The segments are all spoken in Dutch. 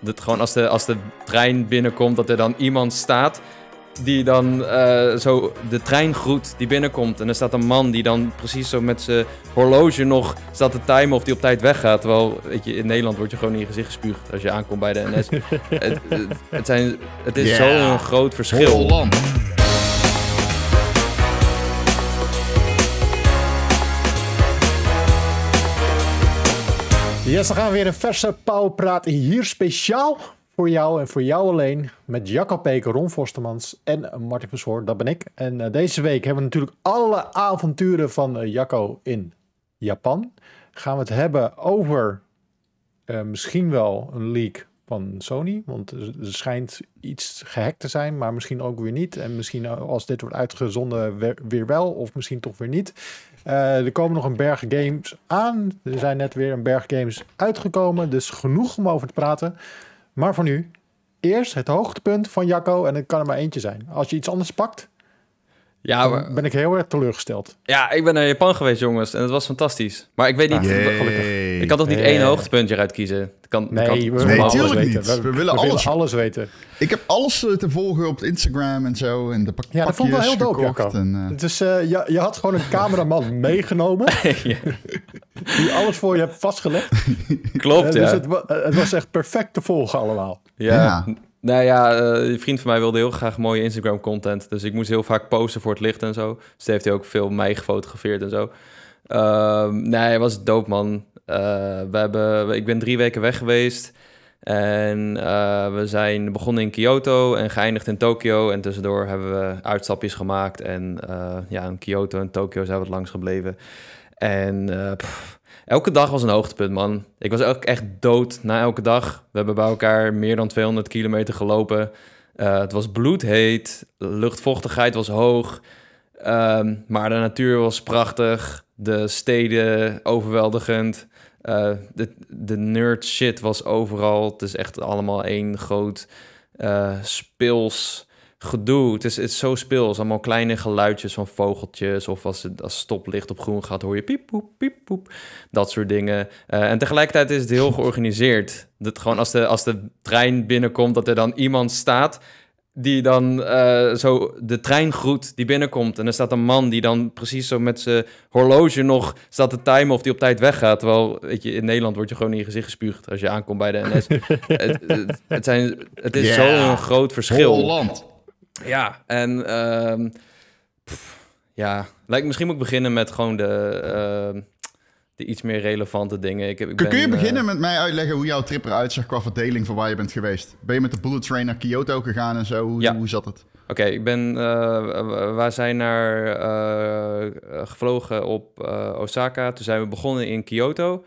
Dat gewoon als de, als de trein binnenkomt, dat er dan iemand staat die dan eh, zo de trein groet die binnenkomt. En er staat een man die dan precies zo met zijn horloge nog staat te timen of die op tijd weggaat. Terwijl, weet je, in Nederland word je gewoon in je gezicht gespuugd als je aankomt bij de NS. het, het, zijn, het is zo'n groot verschil. Yes, dan gaan we weer een verse Pauwpraat hier speciaal voor jou en voor jou alleen. Met Jacco Peek, Ron Forstermans en Martin Peshoor, dat ben ik. En eh, deze week hebben we natuurlijk alle avonturen van eh, Jacco in Japan. Gaan we het hebben over eh, misschien wel een leak van Sony. Want er schijnt iets gehackt te zijn, maar misschien ook weer niet. En misschien als dit wordt uitgezonden weer wel, of misschien toch weer niet. Eh, er komen nog een berg games aan. Er zijn net weer een berg games uitgekomen. Dus genoeg om over te praten. Maar voor nu, eerst het hoogtepunt van Jacco. En het kan er maar eentje zijn. Als je iets anders pakt, ja, ben ik heel erg teleurgesteld. Ja, ik ben naar Japan geweest, jongens. En het was fantastisch. Maar ik weet niet... Ah, gelukkig. Ik kan toch niet één hoogtepuntje eruit kiezen? Kan, nee, kan we, nee, natuurlijk niet. We, willen, alles, alles weten. Ik heb alles eh, te volgen op Instagram en zo. En de pak ja, dat vond ik wel heel dope, en, uh... Dus je, je, had gewoon een cameraman meegenomen. die alles voor je hebt vastgelegd. Klopt, uh, dus Het, het, was echt perfect te volgen allemaal. ja. Nou ja, een eh, vriend van mij wilde heel graag mooie Instagram content. Dus ik moest heel vaak posten voor het licht en zo. Dus heeft hij ook veel mij gefotografeerd en zo. Ehm, nee, hij was doop man. Eh, we hebben, ik ben drie weken weg geweest. En eh, we zijn begonnen in Kyoto en geëindigd in Tokio. En tussendoor hebben we uitstapjes gemaakt. En ja, in Kyoto en Tokio zijn we langs gebleven. En Elke dag was een hoogtepunt, man. Ik was ook echt dood na elke dag. We hebben bij elkaar meer dan 200 kilometer gelopen. Eh, het was bloedheet, luchtvochtigheid was hoog. Ehm, maar de natuur was prachtig, de steden overweldigend. Eh, de, de nerd shit was overal. Het is echt allemaal één groot uh, speels gedoe. Het is, het zo speels. Allemaal kleine geluidjes van vogeltjes. Of als het als stoplicht op groen gaat, hoor je piep, poep, piep, poep. Dat soort dingen. Eh, en tegelijkertijd is het heel georganiseerd. Dat gewoon als de, als de trein binnenkomt, dat er dan iemand staat die dan eh, zo de trein groet die binnenkomt. En er staat een man die dan precies zo met zijn horloge nog staat te timen of die op tijd weggaat. Terwijl, weet je, in Nederland word je gewoon in je gezicht gespuugd als je aankomt bij de NS. het, het, zijn, het is zo'n groot verschil. Ja. En um, ja, lijkt misschien moet ik beginnen met gewoon de, ehm, de iets meer relevante dingen. Ik heb, ik kun, ben, kun, je eh, beginnen met mij uitleggen hoe jouw trip eruit zag qua verdeling van waar je bent geweest? Ben je met de bullet train naar Kyoto gegaan en zo? Hoe, hoe zat het? Oké, ik ben. Uh, wij zijn naar eh, gevlogen op Osaka. Toen zijn we begonnen in Kyoto.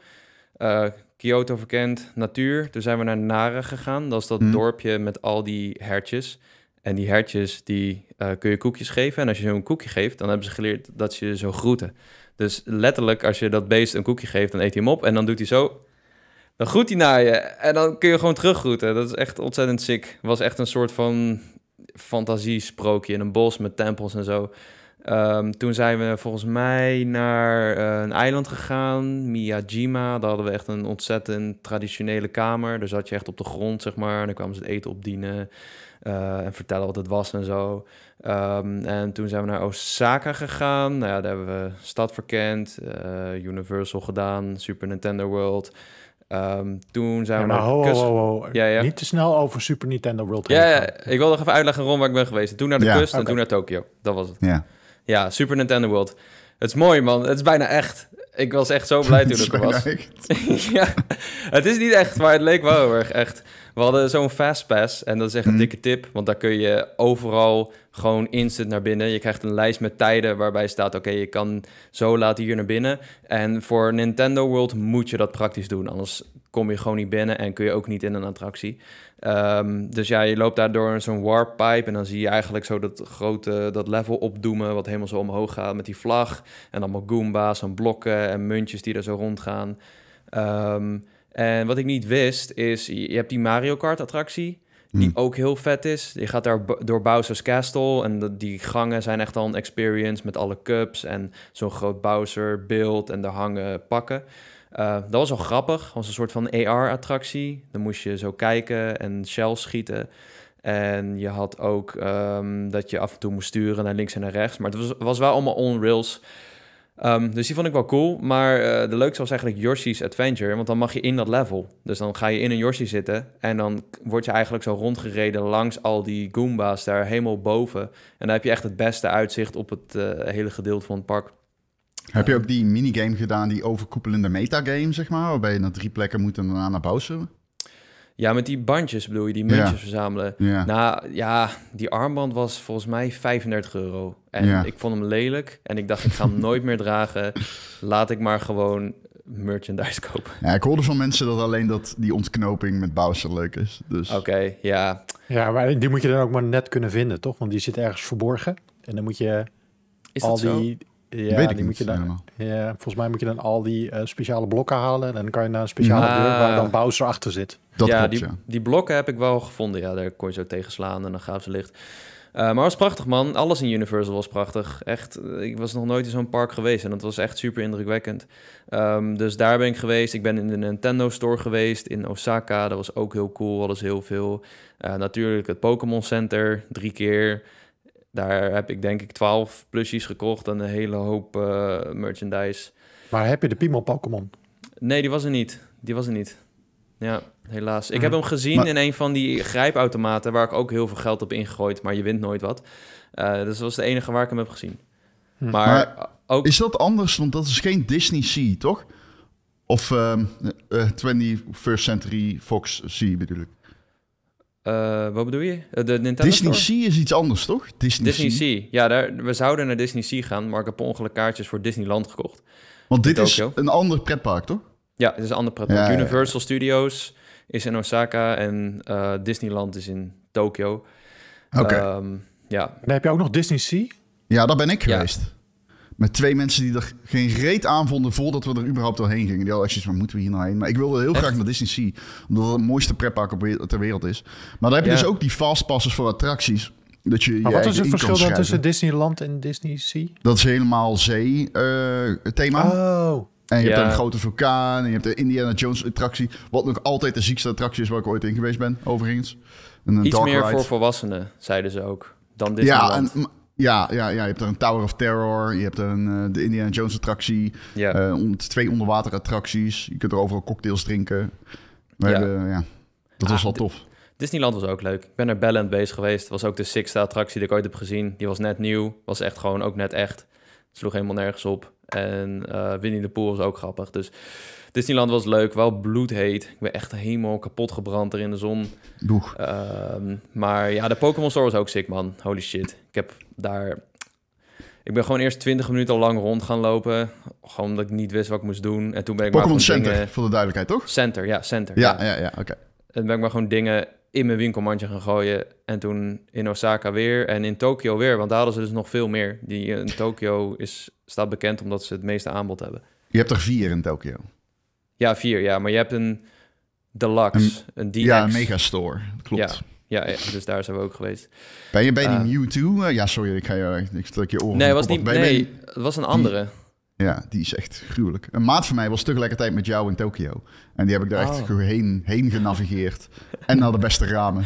Kyoto verkend natuur. Toen zijn we naar Nara gegaan. Dat is dat mhm. dorpje met al die hertjes. En die hertjes, die eh, kun je koekjes geven. En als je zo'n een koekje geeft, dan hebben ze geleerd dat je zo groeten. Dus letterlijk, als je dat beest een koekje geeft, dan eet hij hem op. En dan doet hij zo. Dan groet hij naar je. En dan kun je gewoon teruggroeten. Dat is echt ontzettend sick. Was echt een soort van fantasiesprookje in een bos met tempels en zo. Ehm, toen zijn we volgens mij naar eh, een eiland gegaan, Miyajima. Daar hadden we echt een ontzettend traditionele kamer. Daar zat je echt op de grond, zeg maar. En dan kwamen ze het eten opdienen. Eh, en vertellen wat het was en zo. Ehm, en toen zijn we naar Osaka gegaan. Nou ja, daar hebben we stad verkend, eh, Universal gedaan, Super Nintendo World. Ehm, toen zijn we naar ho, ho, ho, ja, ja. Niet te snel over Super Nintendo World. Ja, ja, ik wil nog even uitleggen waarom waar ik ben geweest. Toen naar de kust en toen naar Tokio. Dat was het. Ja. ja, Super Nintendo World. Het is mooi, man. Het is bijna echt. Ik was echt zo blij toen ik er was. ja, het is niet echt, maar het leek wel heel erg echt. We hadden zo'n fast pass en dat is echt een mhm. dikke tip, want daar kun je overal gewoon instant naar binnen. Je krijgt een lijst met tijden waarbij staat, oké, je kan zo laat hier naar binnen. En voor Nintendo World moet je dat praktisch doen, anders kom je gewoon niet binnen en kun je ook niet in een attractie. Ehm, dus ja, je loopt daar door zo'n warp pipe en dan zie je eigenlijk zo dat grote dat level opdoemen, wat helemaal zo omhoog gaat met die vlag en allemaal Goomba's en blokken en muntjes die er zo rondgaan. Um, en wat ik niet wist is, je hebt die Mario Kart attractie, die hmm. ook heel vet is. Je gaat daar door Bowser's Castle en die gangen zijn echt al een experience met alle cups en zo'n groot Bowser beeld en daar hangen pakken. Eh, dat was wel grappig, was een soort van AR-attractie. Dan moest je zo kijken en shells schieten. En je had ook ehm, dat je af en toe moest sturen naar links en naar rechts. Maar het was, was wel allemaal on-rails Ehm, dus die vond ik wel cool. Maar eh, de leukste was eigenlijk Yoshi's Adventure. Want dan mag je in dat level. Dus dan ga je in een Yoshi zitten. En dan word je eigenlijk zo rondgereden langs al die Goomba's daar helemaal boven. En dan heb je echt het beste uitzicht op het eh, hele gedeelte van het park. Heb je eh. ook die minigame gedaan, die overkoepelende metagame, zeg maar? Waarbij je naar drie plekken moet en daarna naar Bowser? Ja, met die bandjes bedoel je, die muntjes verzamelen. Nou ja, die armband was volgens mij 35 euro. En ik vond hem lelijk en ik dacht, ik ga hem nooit meer dragen. Laat ik maar gewoon merchandise kopen. Ja, ik hoorde van mensen dat alleen dat die ontknoping met Bowser leuk is. Dus. Oké, ja. Ja, maar die moet je dan ook maar net kunnen vinden, toch? Want die zit ergens verborgen. En dan moet je is al Zo? Ja, Weet ik die moet je dan, Ja, volgens mij moet je dan al die eh, speciale blokken halen. En dan kan je naar een speciale nou, deur waar dan Bowser achter zit. Dat ja, klopt, die, ja. die blokken heb ik wel gevonden. Ja, daar kon je zo tegen slaan en dan gaat ze licht. Uh, maar was prachtig, man. Alles in Universal was prachtig. Echt, eh, ik was nog nooit in zo'n park geweest en dat was echt super indrukwekkend. Ehm, dus daar ben ik geweest. Ik ben in de Nintendo Store geweest in Osaka. Dat was ook heel cool. Alles heel veel. natuurlijk het Pokémon Center drie keer daar heb ik denk ik 12 plusjes gekocht en een hele hoop eh, merchandise. Maar heb je de Piemel Pokémon? Nee, die was er niet. Die was er niet. Ja, helaas. Ik heb hm. hem gezien in een van die grijpautomaten waar ik ook heel veel geld op ingegooid, maar je wint nooit wat. Eh, dus dat was de enige waar ik hem heb gezien. Hm. Maar, ook... is dat anders? Want dat is geen Disney Sea, toch? Of uh, ehm, eh, 21st Century Fox Sea bedoel ik. Eh, wat bedoel je? Eh, de Disney Sea is iets anders, toch? Disney, Disney sea. Ja, daar, we zouden naar Disney Sea gaan, maar ik heb ongeluk kaartjes voor Disneyland gekocht. Want dit is een ander pretpark, toch? Ja, het is een ander pretpark. Universal Studios is in Osaka en eh, Disneyland is in Tokyo. Oké. Ehm, ja. heb je ook nog Disney Sea? Ja, daar ben ik geweest. Met twee mensen die er geen reet aan vonden voordat we er überhaupt doorheen gingen. Die al echt van, moeten we hier nou heen? Maar ik wilde heel graag naar Disney Sea. Omdat het het mooiste pretpark ter wereld is. Maar daar heb je dus ook die fastpasses voor attracties. Dat je Maar wat is het verschil dan tussen Disneyland en Disney Sea? Dat is helemaal zee eh, thema. Oh. En je hebt een grote vulkaan. En je hebt de Indiana Jones attractie. Wat nog altijd de ziekste attractie is waar ik ooit in geweest ben, overigens. een Iets dark meer ride. voor volwassenen, zeiden ze ook, dan dit ja, en, ja, ja, ja, je hebt er een Tower of Terror, je hebt er een, eh, de Indiana Jones attractie, ja. uh, twee onderwaterattracties. Je kunt er overal cocktails drinken. ja. Eh, ja. dat ah, was wel tof. Disneyland was ook leuk. Ik ben naar Belland bezig geweest. was ook de sixth attractie die ik ooit heb gezien. Die was net nieuw, was echt gewoon ook net echt sloeg helemaal nergens op. En eh, Winnie de Poel was ook grappig. Dus Disneyland was leuk, wel bloedheet. Ik ben echt helemaal kapot gebrand er in de zon. Doeg. Ehm, maar ja, de Pokémon Store was ook sick, man. Holy shit. Ik heb daar... Ik ben gewoon eerst 20 minuten lang rond gaan lopen. Gewoon omdat ik niet wist wat ik moest doen. En toen ben ik Pokémon Center, voor de duidelijkheid, toch? Center, ja, Center. Ja, ja, ja, oké. En ben ik maar gewoon dingen in mijn winkelmandje gaan gooien. En toen in Osaka weer en in Tokio weer. Want daar hadden ze dus nog veel meer. Die eh, in Tokio is, staat bekend omdat ze het meeste aanbod hebben. Je hebt er vier in Tokio? Ja, vier. Ja, maar je hebt een deluxe, een, een DX. Ja, een megastore. Klopt. Ja, ja, dus daar zijn we ook geweest. Ben je bij die ah. Mewtwo? Eh, ja, sorry, ik, ga je, ik je oren Nee, was niet, nee, het was een andere. Ja, die is echt gruwelijk. Een maat van mij was tegelijkertijd met jou in Tokio. En die heb ik daar oh. echt heen, heen genavigeerd. en naar de beste ramen.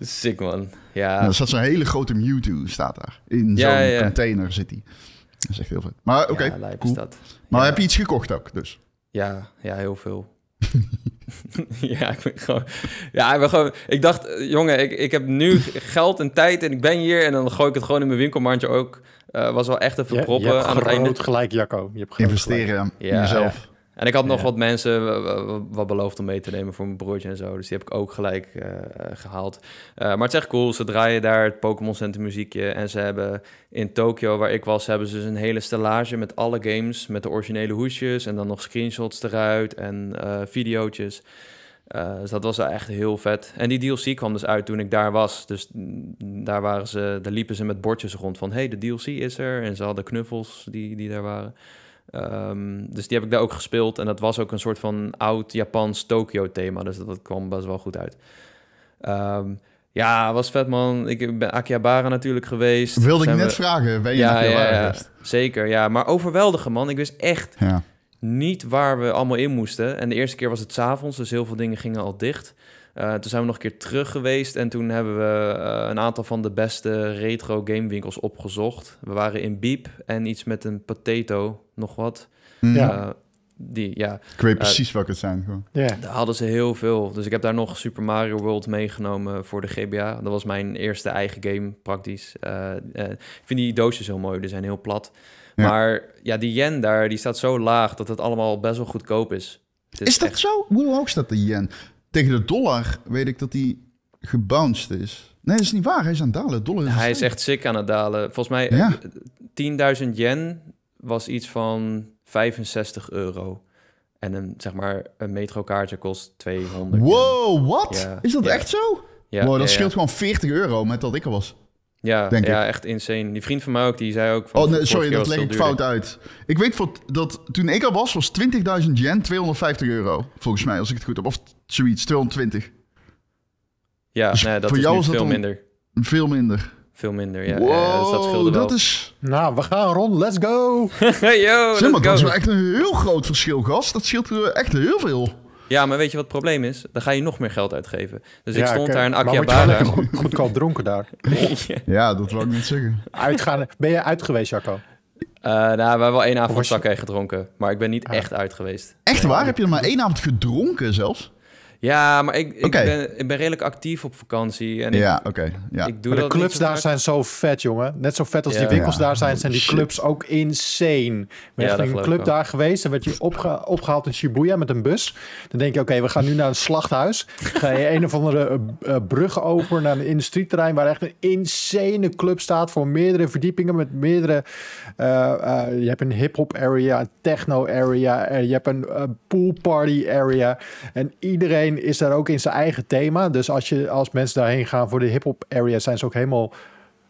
Sick man, ja. er staat zo'n hele grote Mewtwo, staat daar. In zo'n container zit die. Dat is echt heel vet. Maar oké, cool. Maar heb je iets gekocht ook, dus? Ja, ja heel veel. ja, ik ben gewoon... Ja, ik, gewoon, ik dacht, eh, jongen, ik, ik heb nu geld en tijd en ik ben hier... en dan gooi ik het gewoon in mijn winkelmandje ook uh, was wel echt even proppen. Je hebt aan het einde. gelijk, Jacco. Je hebt geïnvesteerd in jezelf. En ik had nog wat mensen wat beloofd om mee te nemen voor mijn broertje en zo. Dus die heb ik ook gelijk eh, gehaald. Eh, maar het is echt cool. Ze draaien daar het Pokémon Center muziekje. En ze hebben in Tokio, waar ik was, hebben ze dus een hele stellage met alle games. Met de originele hoesjes en dan nog screenshots eruit en uh, videootjes. Eh, dus dat was echt heel vet. En die DLC kwam dus uit toen ik daar was. Dus mm, daar, waren ze, daar liepen ze met bordjes rond van... hey, de DLC is er. En ze hadden knuffels die, die daar waren. Ehm, dus die heb ik daar ook gespeeld. En dat was ook een soort van oud Japans Tokyo-thema. Dus dat, kwam best wel goed uit. Ehm, ja, was vet man. Ik ben Akihabara natuurlijk geweest. Wilde ik net vragen, ben je ja, ja, ja, Zeker, ja. Maar overweldigen man. Ik wist echt... Ja niet waar we allemaal in moesten. En de eerste keer was het s'avonds, dus heel veel dingen gingen al dicht. Eh, toen zijn we nog een keer terug geweest en toen hebben we eh, een aantal van de beste retro gamewinkels opgezocht. We waren in Beep en iets met een potato, nog wat. Hmm. Eh, ja. die, ja. Ik weet precies welke het zijn. Gewoon. Daar hadden ze heel veel. Dus ik heb daar nog Super Mario World meegenomen voor de GBA. Dat was mijn eerste eigen game praktisch. ik vind die doosjes heel mooi, die zijn heel plat. Maar ja, die yen daar, die staat zo laag dat het allemaal best wel goedkoop is. is, dat zo? Hoe hoog staat de yen? Tegen de dollar weet ik dat die gebounced is. Nee, dat is niet waar. Hij is aan het dalen. Dollar is hij is echt sick aan het dalen. Volgens mij ja. 10.000 eh, yen was iets van 65 euro. En een, zeg maar, een metrokaartje kost 200. Wow, wat? is dat echt zo? Ja, dat scheelt gewoon 40 euro met dat ik er was. Ja, Denk ja echt insane. Die vriend van mij ook, die zei ook... Van, oh, nee, sorry, dat leg ik fout uit. Ik weet dat toen ik er was, was 20.000 yen 250 euro. Volgens mij, als ik het goed heb. Of zoiets, 220. Ja, dus nee, dat is veel minder. Veel minder. Veel minder, ja. dat dat is... Nou, we gaan rond. Let's go! Yo, zeg maar, dat is wel echt een heel groot verschil, gast. Dat scheelt echt heel veel. Ja, maar weet je wat het probleem is? Dan ga je nog meer geld uitgeven. Dus ik stond daar in Akihabara. Goed, goedkoop dronken daar. ja, dat wil ik niet zeggen. Uitgaan. Ben je uit geweest, Jacco? Eh, nou, we hebben wel één avond zakken gedronken. Maar ik ben niet ah. echt uit geweest. Echt waar? Heb je er maar één avond gedronken zelfs? Ja, maar ik, ik, ben, ik ben redelijk actief op vakantie. En ja, oké. ja. Ik doe de clubs daar zijn zo vet, jongen. Net zo vet als die winkels daar zijn, zijn die clubs ook insane. Ben je een club daar geweest en werd je opgehaald in Shibuya met een bus. Dan denk je, oké, we gaan nu naar een slachthuis. Ga je een of andere eh, eh, brug over naar een industrieterrein... waar echt een insane club staat voor meerdere verdiepingen... met meerdere... Eh, je hebt een hip-hop area, een techno area... je hebt een pool party area. En iedereen is daar ook in zijn eigen thema. Dus als, je, als mensen daarheen gaan voor de hip-hop area, zijn ze ook helemaal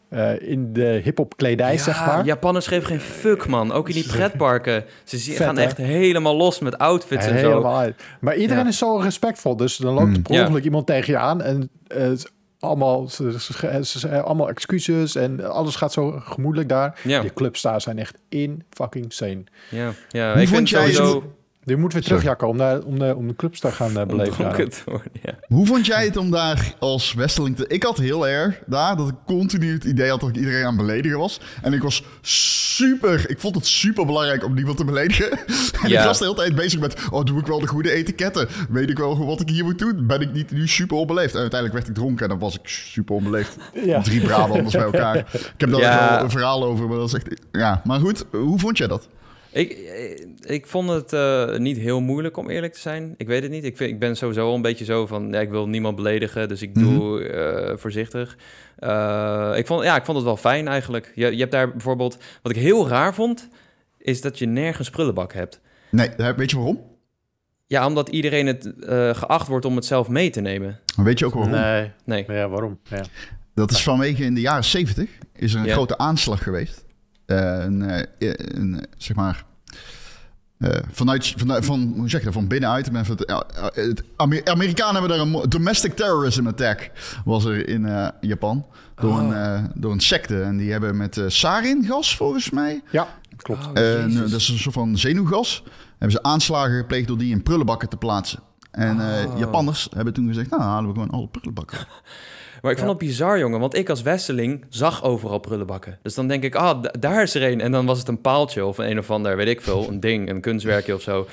eh, in de hip-hop kledij, zeg maar. Japanners geven geen fuck, man. Ook in die pretparken. Ze gaan echt helemaal los met outfits en, zo. Maar iedereen is zo respectvol. Dus dan loopt mm, per ongeluk iemand tegen je aan en uh, allemaal, allemaal excuses en alles gaat zo gemoedelijk daar. Ja. Die clubstars zijn echt in fucking sane. Ja, ja. Hoe ik vond jij zo? Die moeten we terug, om, om, de, om de clubs te gaan eh, beleven. Hoe vond jij het om daar als westeling te... Ik had heel erg daar dat ik continu het idee had dat ik iedereen aan beledigen was. En ik was super... Ik vond het super belangrijk om niemand te beledigen. En ik was de hele tijd bezig met... Oh, doe ik wel de goede etiketten? Weet ik wel wat ik hier moet doen? Ben ik niet nu super onbeleefd? En uiteindelijk werd ik dronken en dan was ik super onbeleefd. Drie Drie Brabanders bij elkaar. Ik heb daar wel een verhaal over, maar dat is Ja, maar goed. Hoe vond jij dat? Ik, ik, vond het eh, niet heel moeilijk om eerlijk te zijn. Ik weet het niet. Ik, vind, ik ben sowieso een beetje zo van, ja, ik wil niemand beledigen, dus ik mhm. doe eh, voorzichtig. Eh, ik, vond, ja, ik vond het wel fijn eigenlijk. Je, je hebt daar bijvoorbeeld, wat ik heel raar vond, is dat je nergens prullenbak hebt. Nee, weet je waarom? Ja, omdat iedereen het geacht wordt om het zelf mee te nemen. Weet je ook waarom? Nee. nee. Ja, waarom? Ja. Dat is vanwege in de jaren 70 is er een grote aanslag geweest. Eh, eh, eh, een, zeg maar, vanuit, van, van, hoe zeg van binnenuit. Het, het Amerikanen hebben daar een domestic terrorism attack, was er in Japan. Door, een, oh. door een secte. En die hebben met sarin gas, volgens mij. Ja, klopt. Oh, dat is een soort van zenuwgas. Hebben ze aanslagen gepleegd door die in prullenbakken te plaatsen. En oh. Japanners hebben toen gezegd, nou halen we gewoon alle prullenbakken. Maar ik vond het bizar, jongen. Want ik als Westeling zag overal prullenbakken. Dus dan denk ik, ah, daar is er een. En dan was het een paaltje of een of ander, weet ik veel, een ding, een kunstwerkje of zo.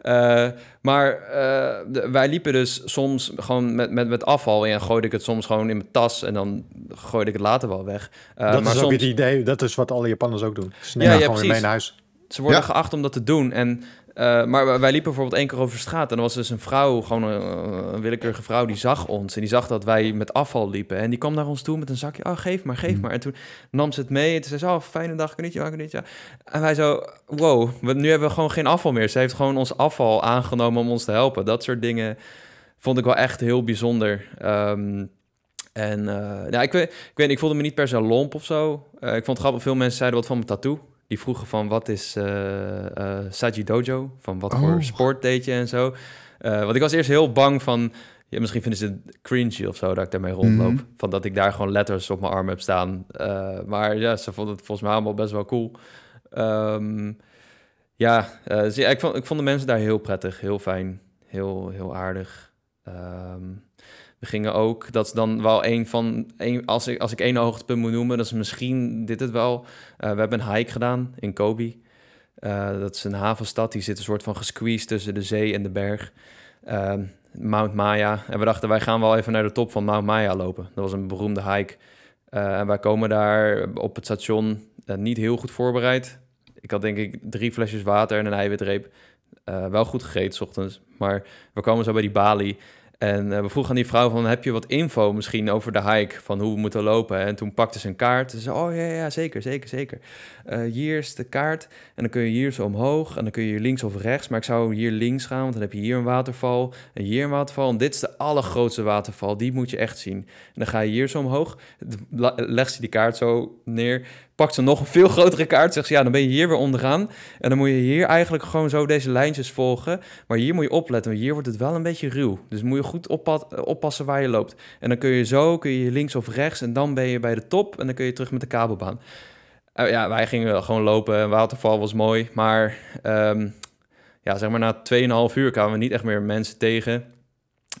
Eh, maar eh, wij liepen dus soms gewoon met, met, met afval en gooide ik het soms gewoon in mijn tas en dan gooide ik het later wel weg. Eh, dat is soms... ook het idee, dat is wat alle Japanners ook doen. Ze nemen gewoon weer mee naar huis. Ze worden geacht om dat te doen en eh, maar wij liepen bijvoorbeeld één keer over straat en er was dus een vrouw, gewoon een, willekeurige vrouw, die zag ons en die zag dat wij met afval liepen. En die kwam naar ons toe met een zakje, oh geef maar, geef hmm. maar. En toen nam ze het mee en zei ze, oh fijne dag, konnichiwa, konnichiwa. En wij zo, wow, nu hebben we gewoon geen afval meer. Ze heeft gewoon ons afval aangenomen om ons te helpen. Dat soort dingen vond ik wel echt heel bijzonder. Ehm, en uh, ik, weet, ik, weet, voelde me niet per se lomp of zo. Eh, ik vond het grappig, veel mensen zeiden wat van mijn tattoo. Die vroegen van wat is uh, Saji Dojo? Van wat voor oh. sport deed je en zo. Eh, want ik was eerst heel bang van... Ja, misschien vinden ze het cringy of zo dat ik daarmee mhm. rondloop. Van dat ik daar gewoon letters op mijn arm heb staan. maar ja, ze vonden het volgens mij allemaal best wel cool. Um, ja, ik, vond, ik vond de mensen daar heel prettig, heel fijn, heel, heel aardig. Ehm, we gingen ook, dat is dan wel een van, een, als, ik, als ik één hoogtepunt moet noemen, dat is misschien dit het wel. Eh, we hebben een hike gedaan in Kobe. Eh, dat is een havenstad, die zit een soort van gesqueezed tussen de zee en de berg. Ehm, Mount Maya. En we dachten, wij gaan wel even naar de top van Mount Maya lopen. Dat was een beroemde hike. Eh, en wij komen daar op het station niet heel goed voorbereid. Ik had denk ik drie flesjes water en een eiwitreep. wel goed gegeten s ochtends. Maar we komen zo bij die balie en eh, we vroegen aan die vrouw van, heb je wat info misschien over de hike, van hoe we moeten lopen? En toen pakte ze een kaart. Ze zei, oh ja, ja, zeker, zeker, zeker. Eh, hier is de kaart en dan kun je hier zo omhoog en dan kun je hier links of rechts. Maar ik zou hier links gaan, want dan heb je hier een waterval en hier een waterval. En dit is de allergrootste waterval, die moet je echt zien. En dan ga je hier zo omhoog, legt ze die kaart zo neer pakt ze nog een veel grotere kaart. Zegt ze, ja, dan ben je hier weer onderaan. En dan moet je hier eigenlijk gewoon zo deze lijntjes volgen. Maar hier moet je opletten, want hier wordt het wel een beetje ruw. Dus moet je goed oppassen waar je loopt. En dan kun je zo, kun je links of rechts. En dan ben je bij de top en dan kun je terug met de kabelbaan. Uh, ja, wij gingen gewoon lopen. Waterval was mooi. Maar ehm, ja, zeg maar na 2,5 uur kwamen we niet echt meer mensen tegen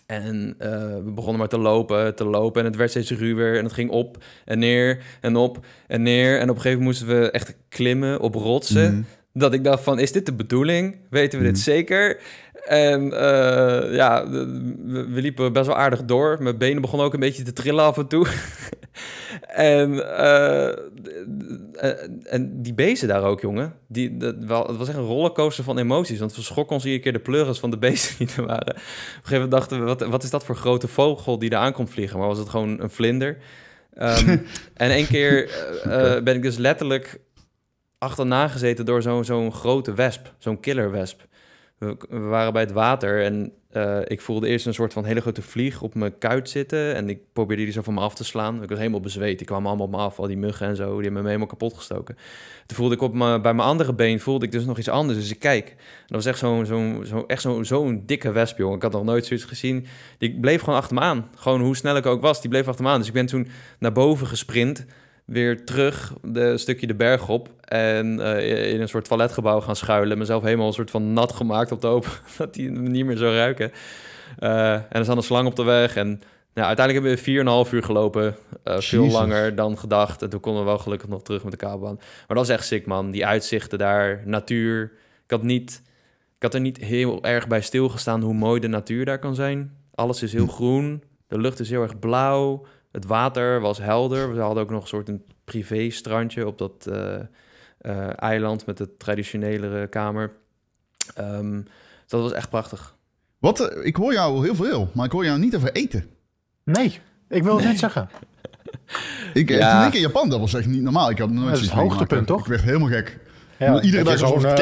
en eh, we begonnen maar te lopen, te lopen. En het werd steeds ruwer. En het ging op en neer en op en neer. En op een gegeven moment moesten we echt klimmen op rotsen. Mhm. Dat ik dacht van, is dit de bedoeling? Weten we dit mhm. zeker? En eh, ja, we, we, liepen best wel aardig door. Mijn benen begonnen ook een beetje te trillen af en toe. en, eh, eh, en die beesten daar ook, jongen. Die, dat, wel, het was echt een rollercoaster van emoties. Want we schrokken ons iedere keer de pleuris van de beesten die er waren. Op een gegeven moment dachten we, wat, wat is dat voor grote vogel die daar aankomt vliegen? Maar was het gewoon een vlinder? Ehm, en één keer eh, ben ik dus letterlijk achterna gezeten door zo'n zo'n grote wesp. Zo'n killer wesp we, waren bij het water en eh, ik voelde eerst een soort van hele grote vlieg op mijn kuit zitten. En ik probeerde die zo van me af te slaan. Ik was helemaal bezweet. Die kwamen allemaal op me af, al die muggen en zo. Die hebben me helemaal kapot gestoken. Toen voelde ik op mijn bij mijn andere been voelde ik dus nog iets anders. Dus ik kijk. En dat was echt zo'n zo'n zo, echt zo'n zo'n dikke wesp, jongen. Ik had nog nooit zoiets gezien. Die bleef gewoon achter me aan. Gewoon hoe snel ik ook was, die bleef achter me aan. Dus ik ben toen naar boven gesprint weer terug de stukje de berg op en eh, in een soort toiletgebouw gaan schuilen. Mezelf helemaal een soort van nat gemaakt op de hoop dat die niet meer zou ruiken. Uh, en er staan een slang op de weg en nou, uiteindelijk hebben we 4,5 uur gelopen. Eh, veel langer dan gedacht. En toen konden we wel gelukkig nog terug met de kabelbaan. Maar dat was echt sick, man. Die uitzichten daar, natuur. Ik had, niet, ik had er niet heel erg bij stilgestaan hoe mooi de natuur daar kan zijn. Alles is heel hm. groen. De lucht is heel erg blauw. Het water was helder. We hadden ook nog een soort een privé strandje op dat eh, eh, eiland met de traditionelere kamer. Ehm, dat was echt prachtig. Wat, eh, ik hoor jou heel veel, maar ik hoor jou niet over eten. Nee, ik wil het net zeggen. ik ja. toen in Japan, dat was echt niet normaal. Ik had nooit dat is het hoogtepunt, toch? Ik werd helemaal gek. Ja, iedere dag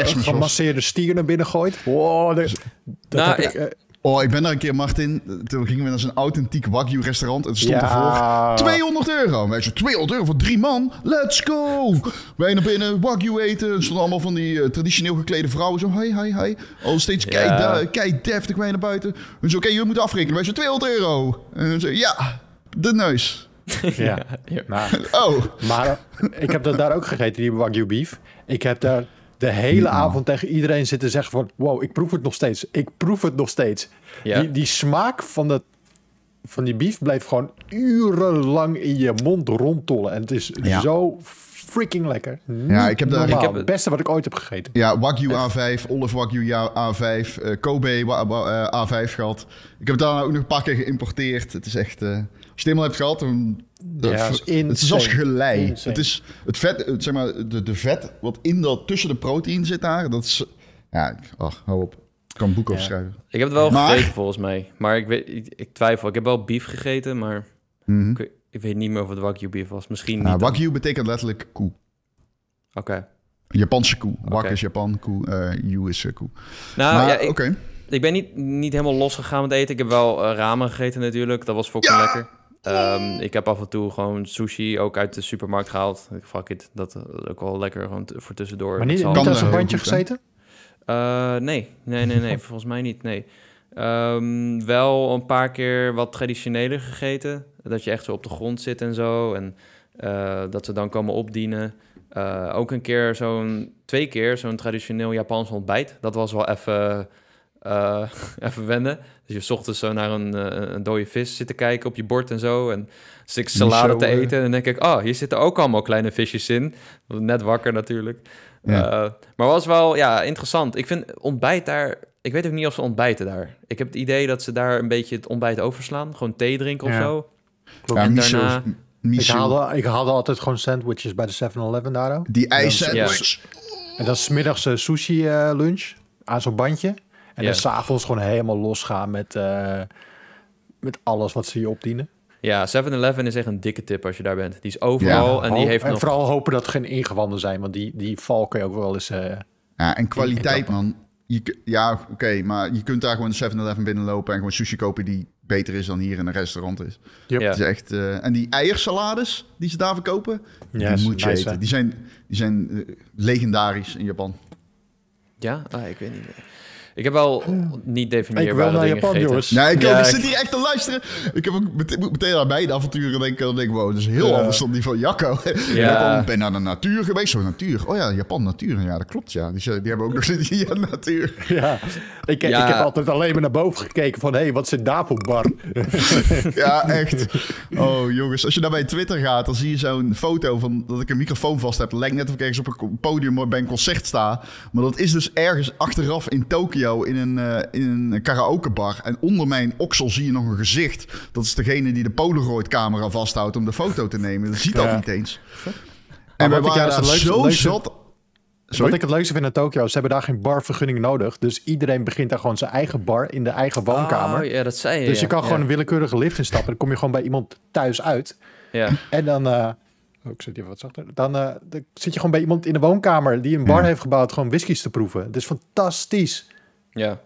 zo'n gemasseerde stier naar binnen gooit. Wow, oh, dat, dus- nou, heb ik, Oh, ik ben daar een keer, Martin. Toen gingen we naar zo'n authentiek Wagyu-restaurant. En er stond ja. ervoor 200 euro. Weet je, 200 euro voor drie man? Let's go! Wij naar binnen, Wagyu eten. Er stonden allemaal van die eh, traditioneel geklede vrouwen. Zo, hi, hi, hi. Al steeds ja. kei, deftig naar buiten. En zo, oké, je moet afrekenen. Wij zo, 200 euro. En zo, ja, de neus. ja, ja. Maar, oh. maar ik heb dat daar ook gegeten, die Wagyu beef. Ik heb daar de hele avond tegen iedereen zitten zeggen van... wow, ik proef het nog steeds. Ik proef het nog steeds. Ja. Die, die smaak van, dat, van die beef blijft gewoon urenlang in je mond rondtollen. En het is ja. zo freaking lekker. ja, ik heb, daar, ik heb het beste wat ik ooit heb gegeten. Ja, Wagyu A5, Olive Wagyu A5, uh, eh, Kobe A5 eh, gehad. Ik heb daarna ook nog een paar keer geïmporteerd. Het is echt... Eh, je het eenmaal gehad, het is, als gelei. Het is het vet, zeg maar, de, de vet wat in dat, tussen de proteïne zit daar, dat is... Ja, ach, hou op. Ik kan een boek afschrijven. Ik heb het wel gegeten volgens mij, maar ik, weet, ik, twijfel. Ik heb wel beef gegeten, maar mhm. ik, weet niet meer of het wagyu beef was. Misschien nou, niet. wagyu betekent letterlijk koe. Oké. Japanse koe. Wak is Japan, koe, uh, Yu is eh, koe. Nou, ja, ik, ik ben niet, niet helemaal losgegaan met eten. Ik heb wel eh, ramen gegeten natuurlijk. Dat was fucking lekker. Ehm, ik heb af en toe gewoon sushi ook uit de supermarkt gehaald. Fuck it, dat ook wel lekker gewoon voor tussendoor. Maar niet, kan als een bandje gezeten? Eh, nee, nee, nee, nee, volgens mij niet, nee. Ehm, wel een paar keer wat traditioneler gegeten. Dat je echt zo op de grond zit en zo. En eh, dat ze dan komen opdienen. Eh, ook een keer zo'n, twee keer zo'n traditioneel Japans ontbijt. Dat was wel even eh, even wennen. Dus je ochtends zo naar een, eh, een, dode vis zitten kijken op je bord en zo. En zit ik salade te eh. eten. En dan denk ik, oh, hier zitten ook allemaal kleine visjes in. Net wakker natuurlijk. maar was wel ja, interessant. Ik vind ontbijt daar. Ik weet ook niet of ze ontbijten daar. Ik heb het idee dat ze daar een beetje het ontbijt overslaan. Gewoon thee drinken of ja. zo. Ja, en daarna. Ik haalde, ik altijd gewoon sandwiches bij de 7-Eleven daar. Die ijs-sandwich. En is smiddags sushi lunch aan zo'n bandje. En dan s'avonds gewoon helemaal losgaan met, eh, met alles wat ze je opdienen. Ja, 7-Eleven is echt een dikke tip als je daar bent. Die is overal en die heeft En vooral hopen dat er geen ingewanden zijn, want die, die val kun je ook wel eens... Eh, ja, en kwaliteit, man. Je, ja, oké, maar je kunt daar gewoon de 7-Eleven binnenlopen en gewoon sushi kopen die beter is dan hier in een restaurant is. Yep. Ja. Het is echt, eh, en die eiersalades die ze daar verkopen, die moet je eten. Die zijn, die zijn legendarisch in Japan. Ja, ah, ik weet niet meer. Ik heb wel ah. niet definieerbare dingen Japan, Jongens. Nee, ik, ja, ik, zit hier echt te luisteren. Ik heb ook meteen, moet meteen aan mijn avonturen denken. Dan denk ik, wow, dat is heel anders dan die van Jacco. ik ben naar de natuur geweest. Zo, natuur. Oh ja, Japan, natuur. Ja, dat klopt, ja. Die, die hebben ook nog zitten de natuur. Ja. Ik, ik heb altijd alleen maar naar boven gekeken van... hé, hey, wat zit daar op bar? ja, echt. Oh, jongens. Als je naar mijn Twitter gaat, dan zie je zo'n foto van... dat ik een microfoon vast heb. Lijkt net of ik ergens op een podium bij een concert sta. Maar dat is dus ergens achteraf in Tokio in een, uh, in een karaokebar. En onder mijn oksel zie je nog een gezicht. Dat is degene die de Polaroid-camera vasthoudt om de foto te nemen. Dat ziet dat niet eens. En we waren daar zo leukste, zat, Wat ik het leukste vind in Tokio, ze hebben daar geen barvergunning nodig. Dus iedereen begint daar gewoon zijn eigen bar in de eigen woonkamer. Oh, ja, dat zei je. Dus je kan gewoon een willekeurige lift instappen. Dan kom je gewoon bij iemand thuis uit. Ja. En dan... Uh, Oh, ik zit hier wat zachter. Eh, dan, zit je gewoon bij iemand in de woonkamer die een bar heeft gebouwd, gewoon whiskies te proeven. Het is fantastisch. Ja.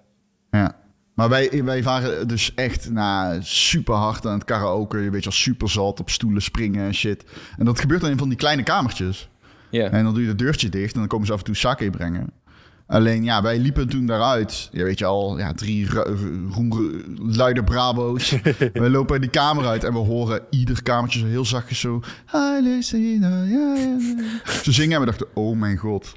Ja. Maar wij, wij waren dus echt nou, super hard aan het karaoke. Je weet je al super zat op stoelen springen en shit. En dat gebeurt dan in van die kleine kamertjes. Ja. En dan doe je de deurtje dicht en dan komen ze af en toe sake brengen. Alleen ja, wij liepen toen daaruit. je weet je al, ja, drie luide Brabo's. we lopen die kamer uit en we horen ieder kamertje zo heel zachtjes zo. Hi, nou, Ze zingen en we dachten, oh mijn god.